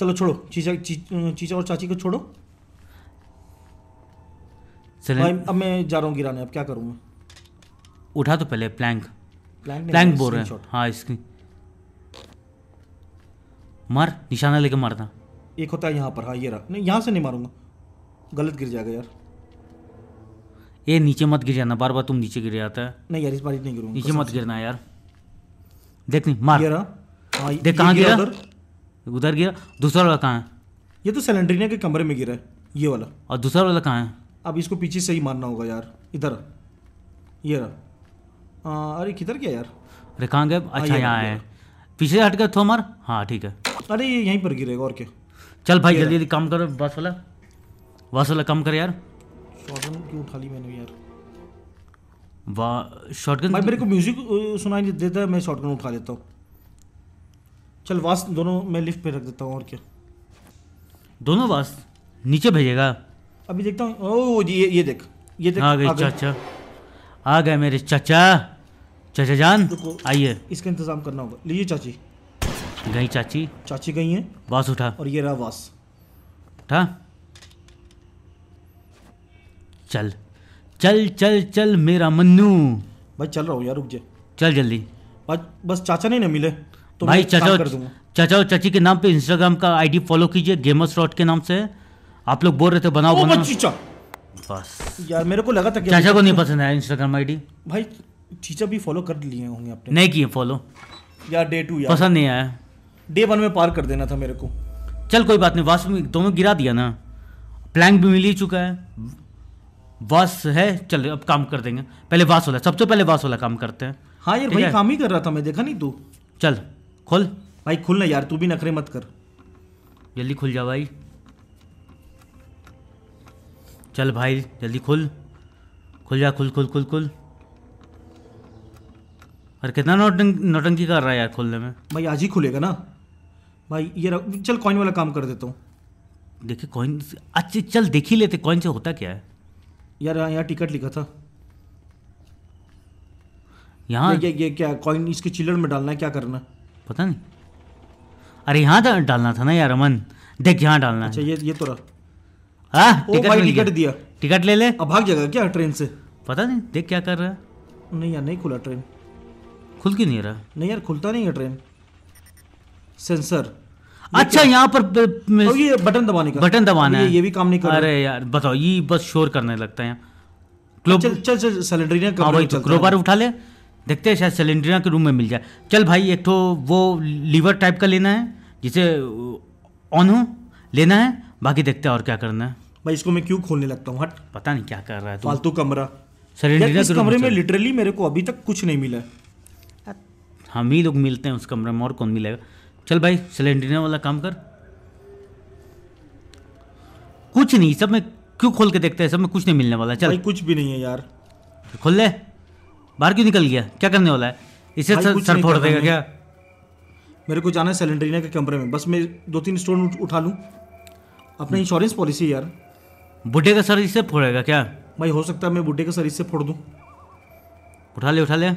S1: चलो
S2: छोड़ो चीचा चीचा और चाची को छोड़ो चले अब मैं जा रहा हूँ गिराने अब क्या करूँ मैं
S1: उठा तो पहले प्लैंक प्लैंक, प्लैंक बोल रहे हैं हाँ इसकी मार निशाना लेके मारना
S2: एक होता है यहाँ पर हाँ ये रहा नहीं यहाँ से नहीं मारूंगा गलत गिर जाएगा यार
S1: ये नीचे मत गिर जाना बार बार तुम नीचे गिर जाता है
S2: नहीं यार इस बार नहीं गिरूंगा नीचे मत
S1: गिरना यार देख नहीं मार गिरा हाँ, देख कहाँ गिरा उधर गिरा दूसरा वाला कहाँ है ये तो
S2: सेलेंड्रीना के कमरे में गिरा है ये वाला
S1: और दूसरा वाला कहाँ है
S2: अब इसको पीछे से ही मारना होगा यार इधर ये रहा अरे किधर गया यार
S1: अरे कहाँ गए हाँ, अच्छा यहाँ है पीछे हट गया थो मार हाँ ठीक है
S2: अरे ये यहीं पर गिरेगा
S1: और क्या चल भाई जल्दी जल्दी
S2: काम करो बस वाला
S1: बस वाला कम कर यार शॉटगन क्यों उठा ली मैंने यार वाह शॉटगन भाई तो- मेरे को म्यूजिक
S2: सुनाई नहीं देता मैं शॉटगन उठा लेता हूँ चल वास दोनों मैं लिफ्ट पे रख देता हूँ और क्या
S1: दोनों वास नीचे भेजेगा
S2: अभी देखता हूँ ओ जी ये ये
S1: देख ये देख आ गए चाचा आ गए मेरे चाचा चाचा जान आइए इसका इंतजाम करना होगा लीजिए चाची गई चाची चाची गई है वास उठा और ये रहा वास उठा चल चल चल चल मेरा मन्नू भाई चल रहा हूँ यार रुक जा चल जल्दी बस चाचा नहीं ना मिले तो भाई चाचा चाचा और चाची के नाम पे इंस्टाग्राम का आईडी फॉलो कीजिए गेमर्स रॉट के नाम से आप लोग बोल रहे थे बनाओ बनाओ बस
S2: यार मेरे को लगा था चाचा को नहीं तो-
S1: पसंद आया इंस्टाग्राम आईडी
S2: भाई चीचा भी फॉलो कर लिए होंगे आपने नहीं किए फॉलो यार डे टू यार पसंद नहीं आया डे वन में पार कर देना था मेरे को
S1: चल कोई बात नहीं वास्तव में दोनों गिरा दिया ना प्लैंक भी मिल ही चुका है वास है चल अब काम कर देंगे पहले वास वाला सबसे पहले वास वाला काम करते हैं हाँ यार भाई काम ही कर रहा था मैं देखा नहीं तू चल खोल भाई खुल ना यार तू भी नखरे मत कर जल्दी खुल जा भाई चल भाई जल्दी खुल खुल जा खुल खुल खुल खुल अरे कितना नोटंग नौटंकी कर रहा है यार खोलने में
S2: भाई आज ही खुलेगा ना भाई ये चल कॉइन
S1: वाला काम कर देता हूँ देखिए कॉइन अच्छी चल देख ही लेते कॉइन से होता क्या है
S2: यार यहाँ टिकट लिखा था यहाँ ये, ये क्या कॉइन इसके चिल्लर में डालना है क्या करना
S1: पता नहीं अरे यहाँ डालना था ना यार अमन देख यहाँ डालना अच्छा ये ये तो रहा आ, टिकट, टिकट दिया टिकट ले ले अब भाग जाएगा क्या ट्रेन से पता नहीं देख क्या कर रहा है नहीं यार नहीं खुला ट्रेन खुल क्यों नहीं रहा
S2: नहीं यार खुलता नहीं है ट्रेन सेंसर अच्छा यहाँ पर
S1: ये बटन दबाने का बटन दबाना है ये भी काम नहीं कर अरे यार बताओ ये बस शोर करने लगता है चल चल चल सिलेंड्रीना हाँ तो, उठा ले देखते हैं शायद सिलेंड्रिया के रूम में मिल जाए चल भाई एक तो वो लीवर टाइप का लेना है जिसे ऑन हो लेना है बाकी देखते हैं और क्या करना है भाई इसको मैं क्यों खोलने लगता हूँ हट पता नहीं क्या कर रहा है फालतू कमरा सिलेंड्रिया के कमरे में
S2: लिटरली मेरे को अभी तक कुछ नहीं मिला है
S1: हाँ, हम ही लोग मिलते हैं उस कमरे में और कौन मिलेगा चल भाई सिलेंडर वाला काम कर कुछ नहीं सब में क्यों खोल के देखते हैं सब में कुछ नहीं मिलने वाला चल भाई कुछ भी नहीं है यार खोल ले बाहर क्यों निकल गया क्या करने वाला है इसे सर सर फोड़ देगा क्या
S2: मेरे को जाना है सिलेंडरिना के कमरे में बस मैं दो तीन स्टोन उठा लूँ अपना इंश्योरेंस पॉलिसी यार
S1: बुढ़े का सर इससे फोड़ेगा क्या
S2: भाई हो सकता है मैं बुढ़े का सर इससे फोड़ दूँ
S1: उठा ले उठा ले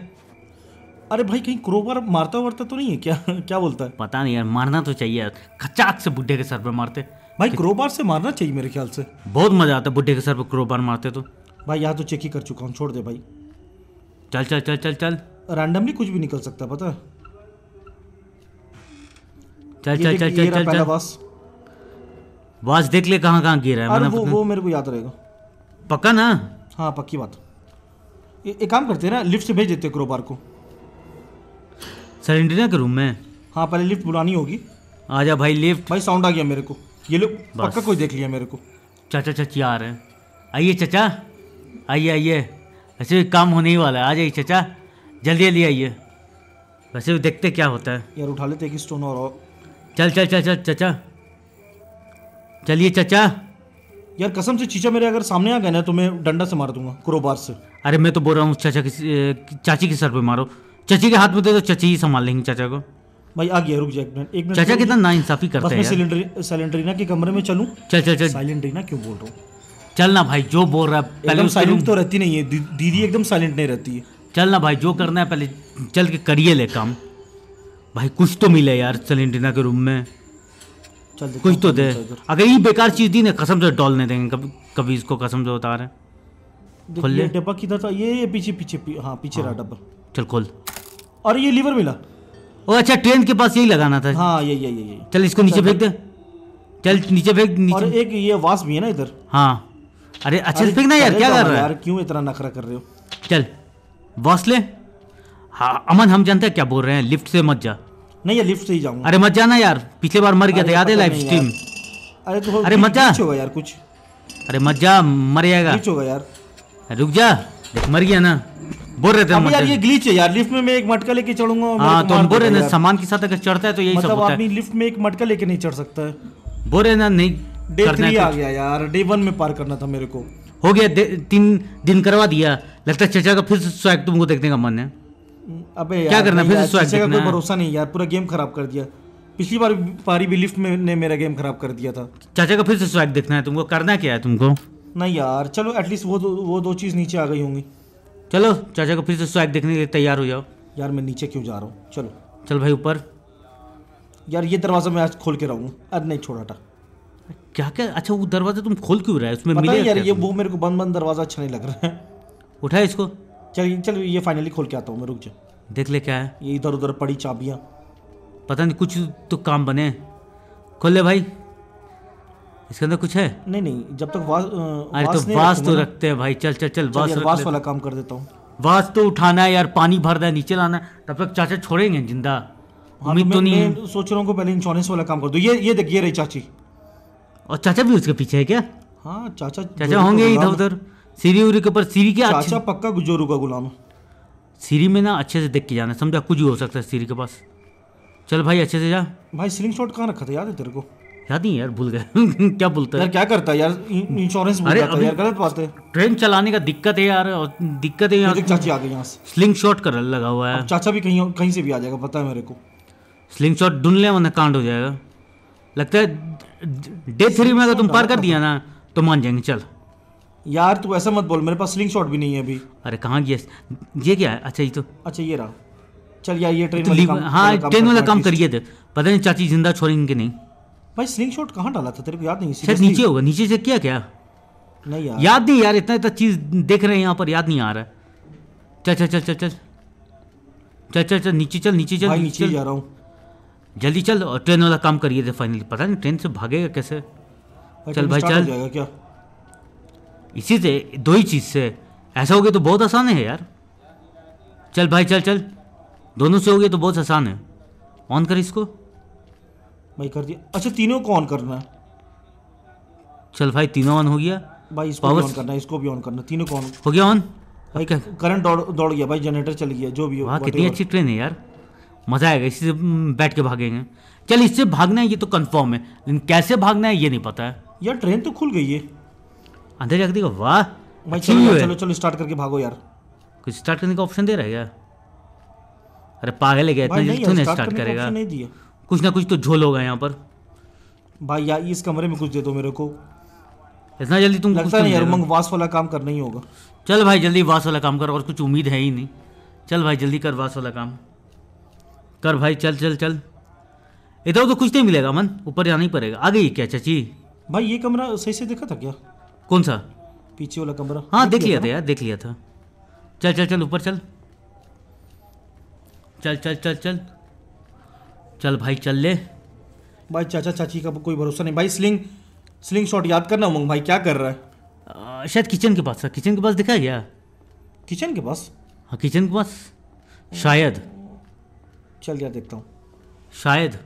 S1: अरे भाई कहीं क्रोबर मारता वारता तो नहीं है क्या क्या बोलता है पता नहीं यार मारना तो चाहिए यार खचाक से बुढ़े के सर पर मारते भाई क्रोबार से मारना चाहिए मेरे ख्याल से बहुत मजा आता है बुढ़े के सर पर क्रोबार मारते तो
S2: भाई यहाँ तो चेक ही कर चुका हूँ छोड़ दे भाई चल चल चल चल चल रैंडमली कुछ भी
S1: निकल सकता है पता है चल चल चल चल चल वास वास देख ले कहाँ कहाँ गिरा है वो वो मेरे को याद रहेगा पक्का ना
S2: हाँ पक्की बात एक काम करते हैं ना लिफ्ट से भेज देते क्रोबार को
S1: सिलेंडर इंटीरियर के रूम में हाँ पहले लिफ्ट बुलानी होगी आ जा भाई लिफ्ट भाई साउंड आ गया मेरे को ये लोग पक्का कोई देख लिया मेरे को चाचा चाची आ रहे हैं आइए चाचा आइए आइए वैसे काम होने ही वाला है आ जाइए चाचा जल्दी जल्दी आइए वैसे भी देखते क्या होता है यार उठा लेते कि स्टोन और, और चल चल चल चल चाचा चलिए चाचा यार कसम से चीचा मेरे अगर सामने आ गए ना तो मैं डंडा से मार दूंगा क्रोबार से अरे मैं तो बोल रहा हूँ चाचा किसी चाची के सर पे मारो चची के हाथ में दे तो चची ही संभाल लेंगे चाचा को
S2: भाई आ गया रुक जाए एक मिनट एक मिनट चाचा कितना नाइंसाफी करते हैं सिलेंडर सिलेंडर ना के कमरे में चलूं चल चल चल ना क्यों बोल रहा हूँ
S1: चल ना भाई जो बोल रहा है पहले साइलेंट तो रहती नहीं है दीदी एकदम साइलेंट नहीं रहती है चल ना भाई जो करना है पहले चल के करिए ले काम भाई कुछ तो मिले यार सेलेंटिना के रूम में चल तो दे कुछ तो दे अगर ये बेकार चीज़ दी ना कसम से डॉलने देंगे कभी कभी इसको कसम से उतार है खोल ले
S2: डब्बा किधर था ये पीछे पीछे पी, हाँ पीछे रहा हाँ। डब्बा चल खोल और ये लीवर मिला ओ अच्छा ट्रेन के पास यही लगाना था हाँ यही यही यही चल इसको नीचे फेंक दे चल नीचे फेंक नीचे और एक ये वास भी है ना इधर
S1: हाँ अरे अच्छा फेंक ना यार क्या कर रहा है यार
S2: क्यों इतना नखरा कर रहे हो
S1: चल वास ले हाँ अमन हम जानते हैं क्या बोल रहे हैं लिफ्ट से मत जा
S2: नहीं यार लिफ्ट से ही जाऊंगा अरे
S1: मत जाना यार पिछले बार मर गया था याद है लाइव स्ट्रीम
S2: अरे तो अरे मत जा
S1: होगा यार कुछ अरे मत जा मर जाएगा यार रुक जा देख मर गया ना बोल रहे थे हम यार ये ग्लिच है यार लिफ्ट में मैं एक मटका
S2: लेके चढ़ूंगा हाँ तो हम बोल रहे सामान के साथ अगर चढ़ता है तो यही मतलब सब होता है लिफ्ट में एक मटका लेके नहीं चढ़ सकता है
S1: बोल रहे ना नहीं डे थ्री आ
S2: गया यार डे वन में पार करना था मेरे को
S1: हो गया तीन दिन करवा दिया लगता है चचा का फिर स्वैग तुमको देखने का मन है हम्म,
S2: अबे क्या करना फिर स्वैग का कोई भरोसा नहीं यार पूरा गेम खराब कर दिया पिछली बार पारी भी लिफ्ट में ने मेरा गेम खराब कर दिया था
S1: चाचा का फिर से स्वैग देखना है तुमको करना क्या है तुमको
S2: नहीं यार चलो एटलीस्ट वो दो वो दो चीज़ नीचे आ गई होंगी चलो चाचा को फिर से स्वैग देखने के लिए तैयार हो जाओ यार मैं नीचे क्यों जा रहा हूँ चलो चल भाई ऊपर यार ये दरवाज़ा मैं आज खोल के रहूँगा अरे नहीं
S1: छोड़ा था क्या क्या अच्छा वो दरवाज़ा तुम खोल क्यों रहा है उसमें मिले यार ये
S2: वो मेरे को बंद बंद दरवाज़ा
S1: अच्छा नहीं लग रहा है उठा इसको चल चल ये फाइनली खोल के आता हूँ मैं रुक जा देख ले क्या है ये इधर उधर पड़ी चाबियाँ पता नहीं कुछ तो काम बने खोल ले भाई इसके अंदर कुछ है नहीं नहीं जब तक वास अरे तो वास तो रखते हैं भाई चल चल चल वास वास वाला काम कर देता हूँ वास तो उठाना है यार पानी भर दे नीचे लाना तब तक चाचा छोड़ेंगे जिंदा हाँ, उम्मीद तो, तो नहीं सोच रहा हूँ पहले इंश्योरेंस वाला काम कर दो ये ये देख ये रही चाची और चाचा भी उसके पीछे है क्या
S2: हाँ चाचा चाचा होंगे इधर उधर
S1: सीरी उरी के ऊपर सीरी के चाचा पक्का गुजोरू का गुलाम सीरी में ना अच्छे से देख के जाना समझा कुछ भी हो सकता है सीरी के पास चल भाई अच्छे से जा
S2: भाई स्लिंग शॉट कहाँ रखा था याद है तेरे को
S1: याद नहीं यार भूल गए *laughs* क्या बोलते हैं क्या करता है यार इंश्योरेंस अरे अभी यार गलत बात है ट्रेन चलाने का दिक्कत है यार दिक्कत है यार चाची आ गई यहाँ से स्लिंग शॉट कर लगा हुआ है चाचा भी कहीं कहीं से भी आ जाएगा पता है मेरे को स्लिंग शॉट ढूंढ लिया वरना कांड हो जाएगा लगता है डे थ्री में अगर तुम पार कर दिया ना तो मान जाएंगे चल यार तू ऐसा मत बोल मेरे पास स्लिंग शॉट भी नहीं है अभी अरे कहाँ गया ये क्या है अच्छा ये तो अच्छा ये रहा चल यार ये ट्रेन तो हाँ, वाला काम हाँ ट्रेन वाला काम करिए थे तो। पता नहीं चाची जिंदा छोड़ेंगे नहीं भाई स्लिंग
S2: शॉट कहाँ डाला था तेरे को याद नहीं सर नीचे होगा
S1: नीचे से क्या क्या नहीं यार याद नहीं यार इतना इतना चीज देख रहे हैं यहाँ पर याद नहीं आ रहा है चल चल चल चल चल चल चल चल नीचे चल नीचे चल नीचे जा रहा हूँ जल्दी चल और ट्रेन वाला काम करिए फाइनली पता नहीं ट्रेन से भागेगा कैसे चल भाई चल क्या इसी से दो ही चीज़ से ऐसा हो गया तो बहुत आसान है यार चल भाई चल चल दोनों से हो गया तो बहुत आसान है ऑन कर इसको भाई कर दिया अच्छा तीनों को ऑन करना है चल भाई तीनों ऑन हो गया भाई इसको भी ऑन करना
S2: है इसको भी ऑन करना तीनों को ऑन हो गया ऑन भाई करंट दौड़ दौड़ गया भाई जनरेटर चल गया जो भी हो कितनी अच्छी
S1: ट्रेन है यार मज़ा आएगा इसी से बैठ के भागेंगे चल इससे भागना है ये तो कंफर्म है लेकिन कैसे भागना है ये नहीं पता है यार ट्रेन तो खुल गई है अंदर जाकर देखो वाह भाई चलो चलो चलो स्टार्ट करके भागो यार कुछ स्टार्ट करने का ऑप्शन दे रहा है यार अरे पागल है क्या इतना जल्दी स्टार्ट करेगा नहीं दिया कुछ ना कुछ तो झोल होगा यहाँ पर
S2: भाई यार इस कमरे में कुछ दे दो मेरे को इतना जल्दी तुम लगता तो नहीं अरमंग वास वाला काम करना ही
S1: होगा चल भाई जल्दी वास वाला काम कर और कुछ उम्मीद है ही नहीं चल भाई जल्दी कर वास वाला काम कर भाई चल चल चल इधर उधर कुछ नहीं मिलेगा मन ऊपर जाना ही पड़ेगा आ गई क्या चाची भाई ये कमरा सही से देखा था क्या कौन सा पीछे वाला कमरा हाँ देख लिया था यार देख लिया था चल चल चल ऊपर चल चल चल चल चल चल भाई चल ले
S2: भाई चाचा चाची का कोई
S1: भरोसा नहीं भाई स्लिंग स्लिंग शॉट याद करना उमंग भाई क्या कर रहा है आ, शायद किचन के पास था किचन के पास दिखा गया किचन के पास हाँ किचन के पास शायद चल गया देखता हूँ शायद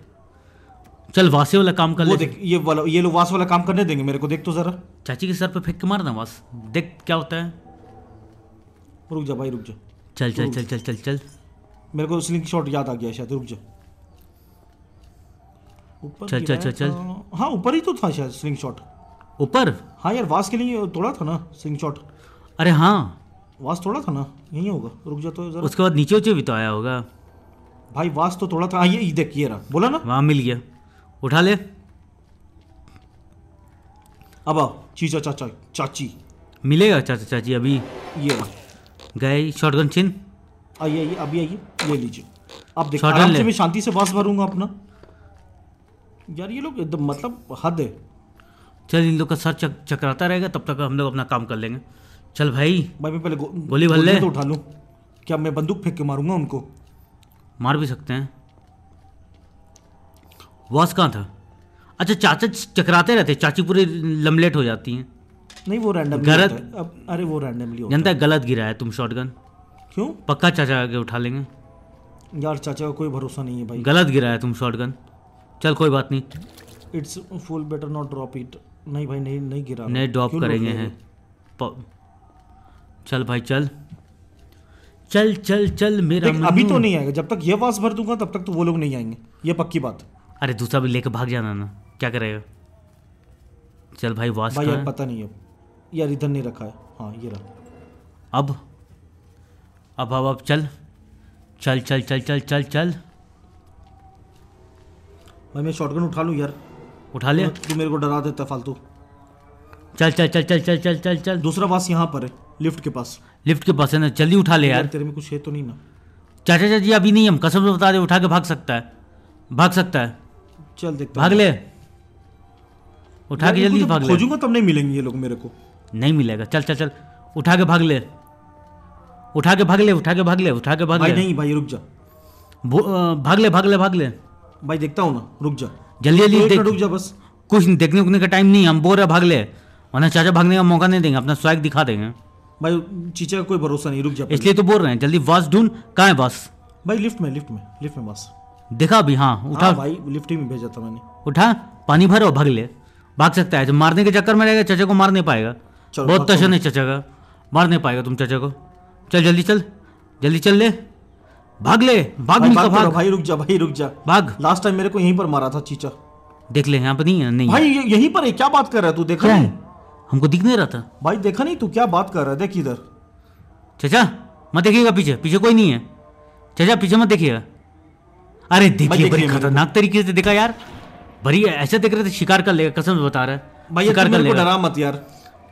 S1: चल वासे वाला काम कर ले ये वाला ये लोग वास वाला काम करने देंगे मेरे को देख तो जरा चाची के सर पे फेंक के मारना वास देख क्या होता है रुक जा भाई रुक जा चल चल चल चल चल चल मेरे को
S2: स्लिंग शॉट याद आ गया शायद रुक जा चल चल चल चल तो- हाँ ऊपर ही तो था शायद स्विंग शॉट ऊपर हाँ यार वास के लिए तोड़ा था ना स्विंग शॉट अरे हाँ वास तोड़ा था ना यही होगा रुक जा तो जरा उसके बाद
S1: नीचे उचे भी तो आया होगा भाई वास तो थोड़ा था हाँ, ये देख ये रहा बोला ना वहाँ मिल गया उठा ले अब चीचा चाचा चाची मिलेगा चाचा चाची अभी ये गए शॉर्ट गन छिन
S2: आइए आइए अभी आइए ले लीजिए आप देखिए शांति से वास भरूंगा अपना यार ये लोग एकदम मतलब
S1: हद है चल इन लोग का सर चक, चकराता रहेगा तब तक हम लोग अपना काम कर लेंगे चल भाई भाई मैं पहले गो, गोली भल्ले तो उठा लूँ क्या मैं बंदूक फेंक के मारूंगा उनको मार भी सकते हैं वॉस कहाँ था अच्छा चाचा चकराते रहते चाची पूरी लमलेट हो जाती हैं नहीं वो रैंडम गलत
S2: अब अरे वो रैंडमली जनता
S1: गलत गिरा है तुम शॉटगन क्यों पक्का चाचा आगे उठा लेंगे
S2: यार चाचा का कोई भरोसा नहीं है भाई गलत
S1: गिरा है तुम शॉटगन चल कोई बात नहीं
S2: it's full better not drop it नहीं भाई नहीं नहीं गिरा नहीं ड्रॉप करेंगे हैं
S1: चल भाई चल चल चल चल मेरा अभी तो नहीं आएगा जब तक
S2: ये पास भर दूंगा तब तक तो वो लोग नहीं आएंगे ये पक्की बात
S1: अरे दूसरा भी लेकर भाग जाना ना क्या करेगा चल भाई वास भाई यार पता
S2: नहीं अब यार इधर नहीं रखा है हाँ ये
S1: रहा अब अब अब अब चल चल चल चल चल चल चल चल चल चल चल चल, चल, चल भाई मैं शॉटगन उठा लूँ यार उठा लिया तू मेरे को डरा देता फालतू चल चल चल चल चल चल चल चल दूसरा पास यहाँ पर है लिफ्ट के पास लिफ्ट के पास है ना जल्दी उठा ले यार तेरे में कुछ है तो नहीं ना चाचा चाची अभी नहीं हम कसम से बता रहे उठा के भाग सकता है भाग सकता है चल देख भाग ले उठा के जल्दी भाग ले खोजूंगा तब नहीं मिलेंगे ये लोग मेरे को नहीं मिलेगा चल चल चल उठा के भाग ले उठा के भाग ले उठा के भाग ले उठा के भाग ले नहीं भाई रुक जा भाग ले भाग ले भाग ले भाई देखता हूँ ना रुक जा जल्दी जल्दी देख रुक जा बस कुछ देखने उखने का टाइम नहीं हम बोल रहे भाग ले वरना चाचा भागने का मौका नहीं देंगे अपना स्वैग दिखा देंगे भाई चीचा का कोई भरोसा नहीं रुक जा इसलिए तो बोल रहे हैं जल्दी बस ढूंढ कहाँ है बस भाई लिफ्ट में लिफ्ट में लिफ्ट में बस देखा अभी हाँ उठा हाँ भाई
S2: लिफ्ट में भेजा था मैंने
S1: उठा पानी भरो भाग ले भाग सकता है जब मारने के चक्कर में रहेगा चाचा को मार नहीं पाएगा बहुत तशन है चाचा का मार नहीं पाएगा तुम चाचा को चल जल्दी चल जल्दी चल ले भाग ले भाग भाई, भाग, भाग। भाई
S2: रुक जा भाई रुक जा भाग लास्ट टाइम मेरे को यहीं पर मारा था चीचा
S1: देख ले यहाँ पर नहीं है, नहीं भाई यहीं पर है क्या बात कर रहा है तू देखा नहीं हमको दिख नहीं रहा था भाई देखा नहीं तू क्या बात कर रहा है देख इधर चाचा मत देखिएगा पीछे पीछे कोई नहीं है चाचा पीछे मत देखिएगा अरे देखिए बड़ी खतरनाक तरीके से देखा यार भरी ऐसा देख रहे थे शिकार कर लेगा कसम बता रहा है भाई तो शिकार कर लेगा डरा मत यार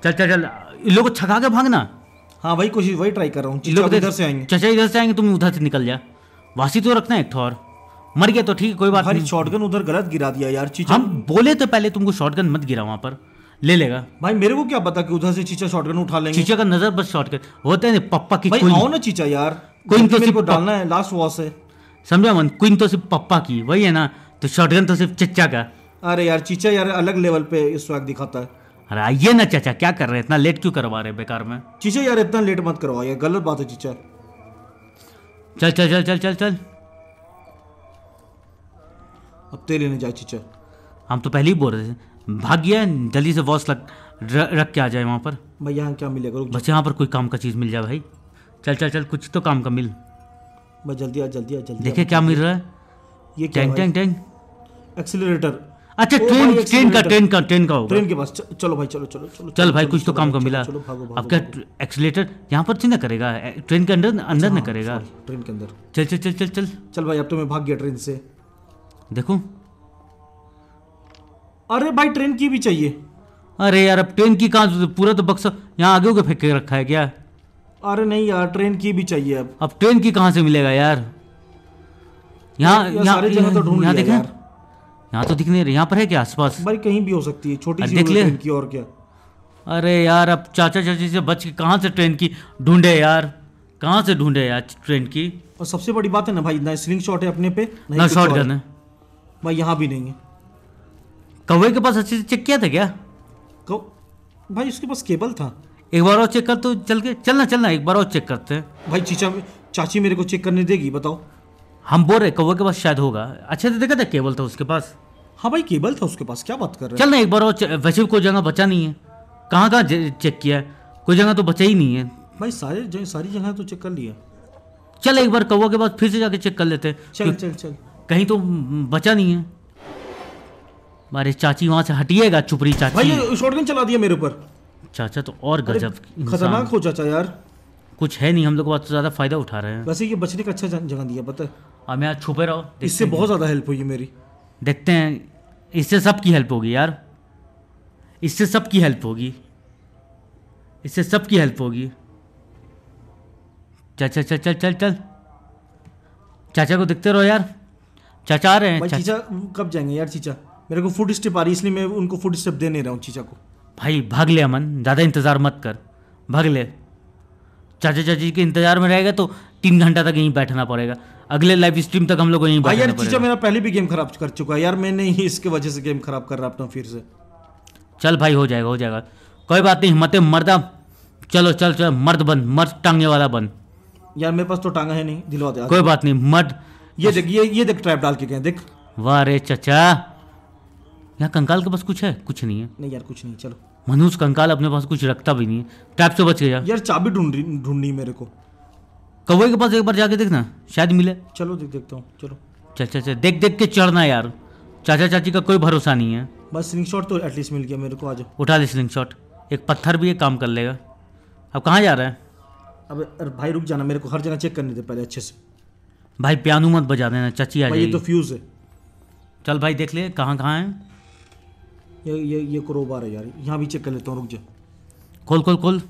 S1: चल चल चल इन लोग छका के भागना हाँ वही कोशिश वही ट्राई कर रहा हूँ तो इधर से आएंगे चाचा इधर से आएंगे तुम उधर से निकल जा वासी तो रखना एक और मर गया तो ठीक है कोई बात नहीं शॉटगन उधर गलत गिरा दिया यार चीचा हम बोले तो पहले तुमको शॉटगन मत गिरा वहाँ पर ले लेगा भाई मेरे को क्या पता कि उधर से चीचा शॉटगन उठा लेंगे चीचा का नजर बस शॉटगन होते हैं पप्पा की भाई आओ ना चीचा यार क्विंग तो सिर्फ डालना है लास्ट वॉस है समझा मन क्विंग तो सिर्फ पप्पा की वही है ना तो शॉटगन तो सिर्फ चच्चा का अरे यार चीचा यार
S2: अलग लेवल पे इस वक्त दिखाता है
S1: अरे आइए ना चाचा क्या कर रहे हैं इतना लेट क्यों करवा रहे बेकार में
S2: चीचा यार इतना लेट मत करवा ये गलत बात है चीचा चल चल चल चल चल चल अब तेरे लेने जाए चीचा
S1: हम तो पहले ही बोल रहे थे भाग गया जल्दी से वॉश लग रख के आ जाए वहाँ पर
S2: भाई यहाँ क्या मिलेगा बस यहाँ
S1: पर कोई काम का चीज़ मिल जाए भाई चल चल चल कुछ तो काम का मिल
S2: भाई जल्दी आ जल्दी आ जल्दी देखे क्या मिल
S1: रहा है ये टैंक टैंक टैंक एक्सीटर अच्छा ट्रेन ट्रेन का ट्रेन का ट्रेन का होगा ट्रेन के
S2: पास चलो भाई चलो चलो चलो चल भाई कुछ तो काम का मिला अब क्या
S1: एक्सीटर यहाँ पर ना करेगा ट्रेन के अंदर अंदर ना हाँ, करेगा ट्रेन के अंदर चल चल चल चल चल चल भाई अब तो मैं भाग गया ट्रेन से देखो अरे भाई ट्रेन की भी चाहिए अरे यार अब ट्रेन की कहाँ पूरा तो बक्सा यहाँ आगे होकर फेंक के रखा है क्या अरे नहीं यार ट्रेन की भी चाहिए अब अब ट्रेन की कहाँ से मिलेगा यार यहाँ यहाँ तो ढूंढ यहाँ तो दिख नहीं रही यहाँ पर है क्या आसपास भाई कहीं भी हो सकती है छोटी सी देख ले की और क्या अरे यार अब चाचा चाची से बच के कहाँ से ट्रेन की ढूंढे यार कहाँ से ढूंढे यार ट्रेन की और सबसे बड़ी बात है ना भाई ना स्लिंग शॉट है अपने पे ना शॉट गन है भाई यहाँ भी नहीं है कौवे के पास अच्छे से चेक किया था क्या कौ भाई उसके पास केबल था एक बार और चेक कर तो चल के चलना चलना एक बार और चेक करते हैं भाई चीचा चाची मेरे को चेक करने देगी बताओ हम बोल रहे कौवे के पास शायद होगा अच्छा तो देखा था केबल था उसके पास हाँ भाई केबल था उसके पास क्या बात कर रहे चल ना एक बार और वैसे कोई जगह बचा नहीं है कहाँ कहाँ चेक किया है कोई जगह तो बचा ही नहीं है भाई सारे जो सारी जगह तो चेक कर लिया चल एक बार कौवा के पास फिर से जाके चेक कर लेते चल चल चल कहीं तो बचा नहीं है अरे चाची वहां से हटिएगा चुपरी चाची भाई
S2: शॉटगन चला दिया मेरे ऊपर
S1: चाचा तो और गजब खतरनाक हो चाचा यार कुछ है नहीं हम लोग को तो ज़्यादा फ़ायदा उठा रहे हैं
S2: वैसे ये बचने का अच्छा जगह दिया पता है हम
S1: हाँ, यहाँ छुपे रहो इससे बहुत ज़्यादा हेल्प होगी मेरी देखते हैं इससे सबकी हेल्प होगी यार इससे सबकी हेल्प होगी इससे सबकी हेल्प होगी चल चल चल चल चल चल चाचा को देखते रहो यार चाचा आ रहे हैं चाचा
S2: कब जाएंगे यार चीचा मेरे को फूड स्टेप आ रही है इसलिए मैं
S1: उनको फूड स्टेप दे नहीं रहा हूँ चीचा को भाई भाग ले अमन ज़्यादा इंतज़ार मत कर भाग ले चाचा चाची के इंतजार में रहेगा तो तीन घंटा तक यहीं बैठना पड़ेगा अगले लाइव स्ट्रीम तक हम लोग यहीं भाई यार चीचा मेरा
S2: पहले भी गेम खराब कर चुका है यार मैं नहीं इसके वजह से गेम खराब कर रहा अपना फिर
S1: से चल भाई हो जाएगा हो जाएगा कोई बात नहीं हिम्मत मर्दा चलो चल चल मर्द बंद मर्द टांगे वाला बंद
S2: यार मेरे पास तो टांगा है नहीं दिलवा दे कोई बात नहीं मर्द ये देख ये ये देख ट्रैप डाल के गए देख
S1: वाह रे चाचा यहाँ कंकाल के पास कुछ है कुछ नहीं है
S2: नहीं यार कुछ नहीं चलो
S1: मनोज कंकाल अपने पास कुछ रखता भी नहीं ट्रैप से बच गया यार चाबी ढूंढ रही ढूंढनी मेरे को कौवे के पास एक बार जाके देखना शायद मिले चलो देख देखता हूँ चलो चल चल चल देख देख के चढ़ना यार चाचा चाची का कोई भरोसा नहीं है
S2: बस स्लिंग शॉट तो एटलीस्ट मिल गया मेरे को आज
S1: उठा ले स्लिंग शॉट एक पत्थर भी एक काम कर लेगा अब कहाँ जा रहा है
S2: अब भाई रुक जाना मेरे को हर जगह चेक करने दे पहले अच्छे से
S1: भाई पियानो मत बजा देना चाची आ जाएगी ये तो फ्यूज़ है चल भाई देख ले कहाँ कहाँ है
S2: ये ये ये क्रोबार है यार यहाँ भी चेक कर लेता हूँ रुक जा खोल खोल खोल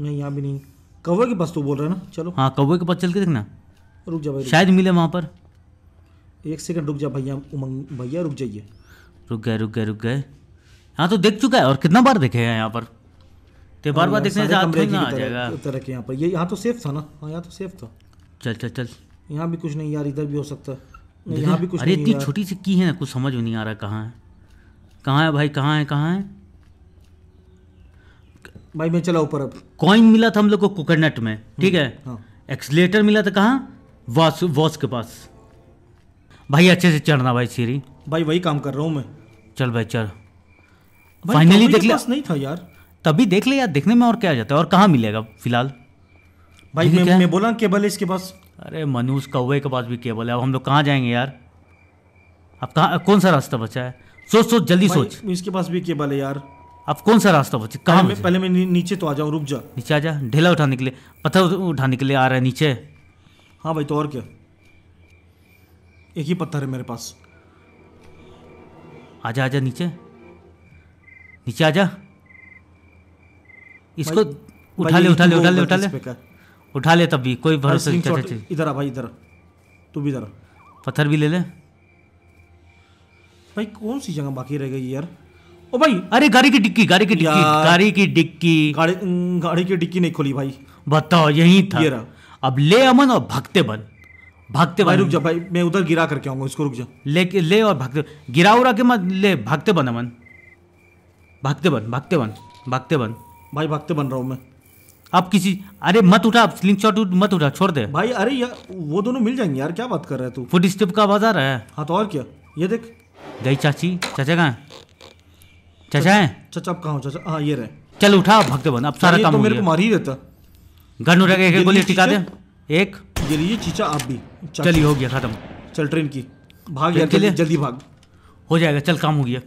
S2: नहीं यहाँ भी नहीं कौवे के पास तो बोल रहे ना चलो
S1: हाँ कौवे के पास चल के देखना
S2: रुक जा भाई शायद मिले वहाँ पर एक सेकंड रुक जा भैया उमंग भैया रुक जाइए
S1: रुक गए रुक गए रुक गए हाँ तो देख चुका है और कितना बार देखे हैं यहाँ पर तो बार बार हाँ, देखने से आ
S2: तरह के यहाँ पर ये यहाँ तो सेफ था ना हाँ यहाँ तो सेफ था चल चल चल यहाँ भी कुछ नहीं यार इधर भी हो सकता है यहाँ भी कुछ अरे इतनी
S1: छोटी सी की है ना कुछ समझ में नहीं आ रहा कहाँ है कहाँ है भाई कहाँ है कहाँ है भाई मैं चला ऊपर अब कॉइन मिला था हम लोग को कोकोनट में ठीक हम्म, है हाँ। एक्सलेटर मिला था कहाँ वॉस वॉस के पास भाई अच्छे से चढ़ना भाई सीरी भाई वही काम कर रहा हूँ मैं चल भाई चल फाइनली देख लिया नहीं था यार तभी देख ले यार देखने में और क्या जाता है और कहाँ मिलेगा फिलहाल भाई मैं, मैं बोला केबल है इसके पास अरे मनुष कौए के पास भी केबल है अब हम लोग कहाँ जाएंगे यार अब कहाँ कौन सा रास्ता बचा है सोच सोच जल्दी सोच
S2: इसके पास भी केबल है यार
S1: अब कौन सा रास्ता बचे कहा मैं पहले मैं नीचे तो आ जाऊँ रुक जा नीचे आ जा ढेला उठाने के लिए पत्थर उठाने के लिए आ रहा है नीचे हाँ भाई तो और क्या एक ही पत्थर है मेरे पास आ जा आ जा नीचे नीचे आ जा इसको उठा ले उठा ले उठा ले उठा ले उठा ले तब भी कोई भरोसा इधर आ भाई इधर तू भी इधर पत्थर भी ले ले
S2: भाई कौन सी जगह बाकी रह गई यार
S1: ओ भाई अरे गाड़ी की डिक्की गाड़ी की डिक्की गाड़ी की डिक्की
S2: गाड़ी की डिक्की नहीं खोली भाई बताओ यही था ये रहा अब ले अमन और भगते बन भागते भाई रुक जा भाई मैं उधर गिरा करके आऊंगा इसको रुक जा ले ले और भागते गिरा उरा के मत
S1: ले भागते बन अमन भागते बन भक्ते बन भागते बन भाई भक्ते बन रहा हूँ मैं आप किसी अरे मत उठा आप स्लिंग शॉट मत उठा छोड़ दे भाई अरे यार वो
S2: दोनों मिल जाएंगे यार क्या बात कर रहा है तू फुट स्टेप का आवाज आ रहा है हाँ तो और क्या ये देख
S1: गई चाची चाचा कहाँ चाचा है
S2: चाचा अब कहाँ चाचा हाँ ये रहे
S1: चल उठा भक्त बन अब सारा तो काम तो मेरे को मार ही देता गन उठा के एक टिका दे
S2: एक ये लीजिए चीचा आप भी
S1: चलिए हो गया खत्म चल ट्रेन की भाग यार चलिए जल्दी भाग हो जाएगा चल काम हो गया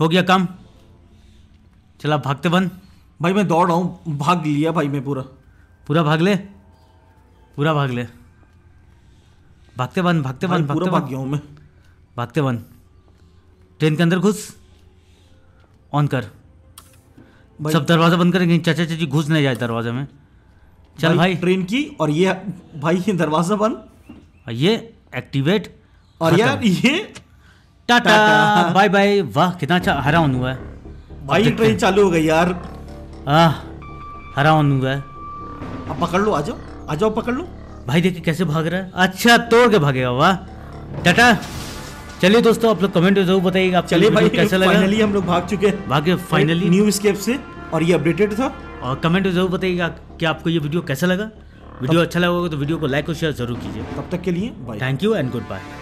S1: हो गया काम चला भागते बन भाई मैं दौड़ रहा हूँ भाग लिया भाई मैं पूरा पूरा भाग ले पूरा भाग ले भागते बन भागते बन भागते भाग गया हूँ मैं भागते बन ट्रेन के अंदर घुस ऑन कर सब दरवाज़ा बंद करेंगे चाचा चाची घुस नहीं जाए दरवाजे में चल भाई, भाई ट्रेन की और ये भाई ये दरवाज़ा बंद और ये एक्टिवेट और यार ये टाटा बाय बाय वाह कितना अच्छा हरा ऑन हुआ है भाई ट्रेन चालू हो गई यार आह हरा ऑन हुआ है अब पकड़ लो आ जाओ आ जाओ पकड़ लो भाई देखिए कैसे भाग रहा है अच्छा तोड़ के भागेगा वाह टाटा चलिए दोस्तों आप लोग कमेंट में जरूर बताइएगा आप चलिए भाई कैसा लगा फाइनली हम लोग भाग चुके हैं भाग फाइनली न्यू स्केप से और ये अपडेटेड था और कमेंट में जरूर बताइएगा कि आपको ये वीडियो कैसा लगा वीडियो अच्छा लगा होगा तो वीडियो को लाइक और शेयर जरूर कीजिए तब तक के लिए thank you and good bye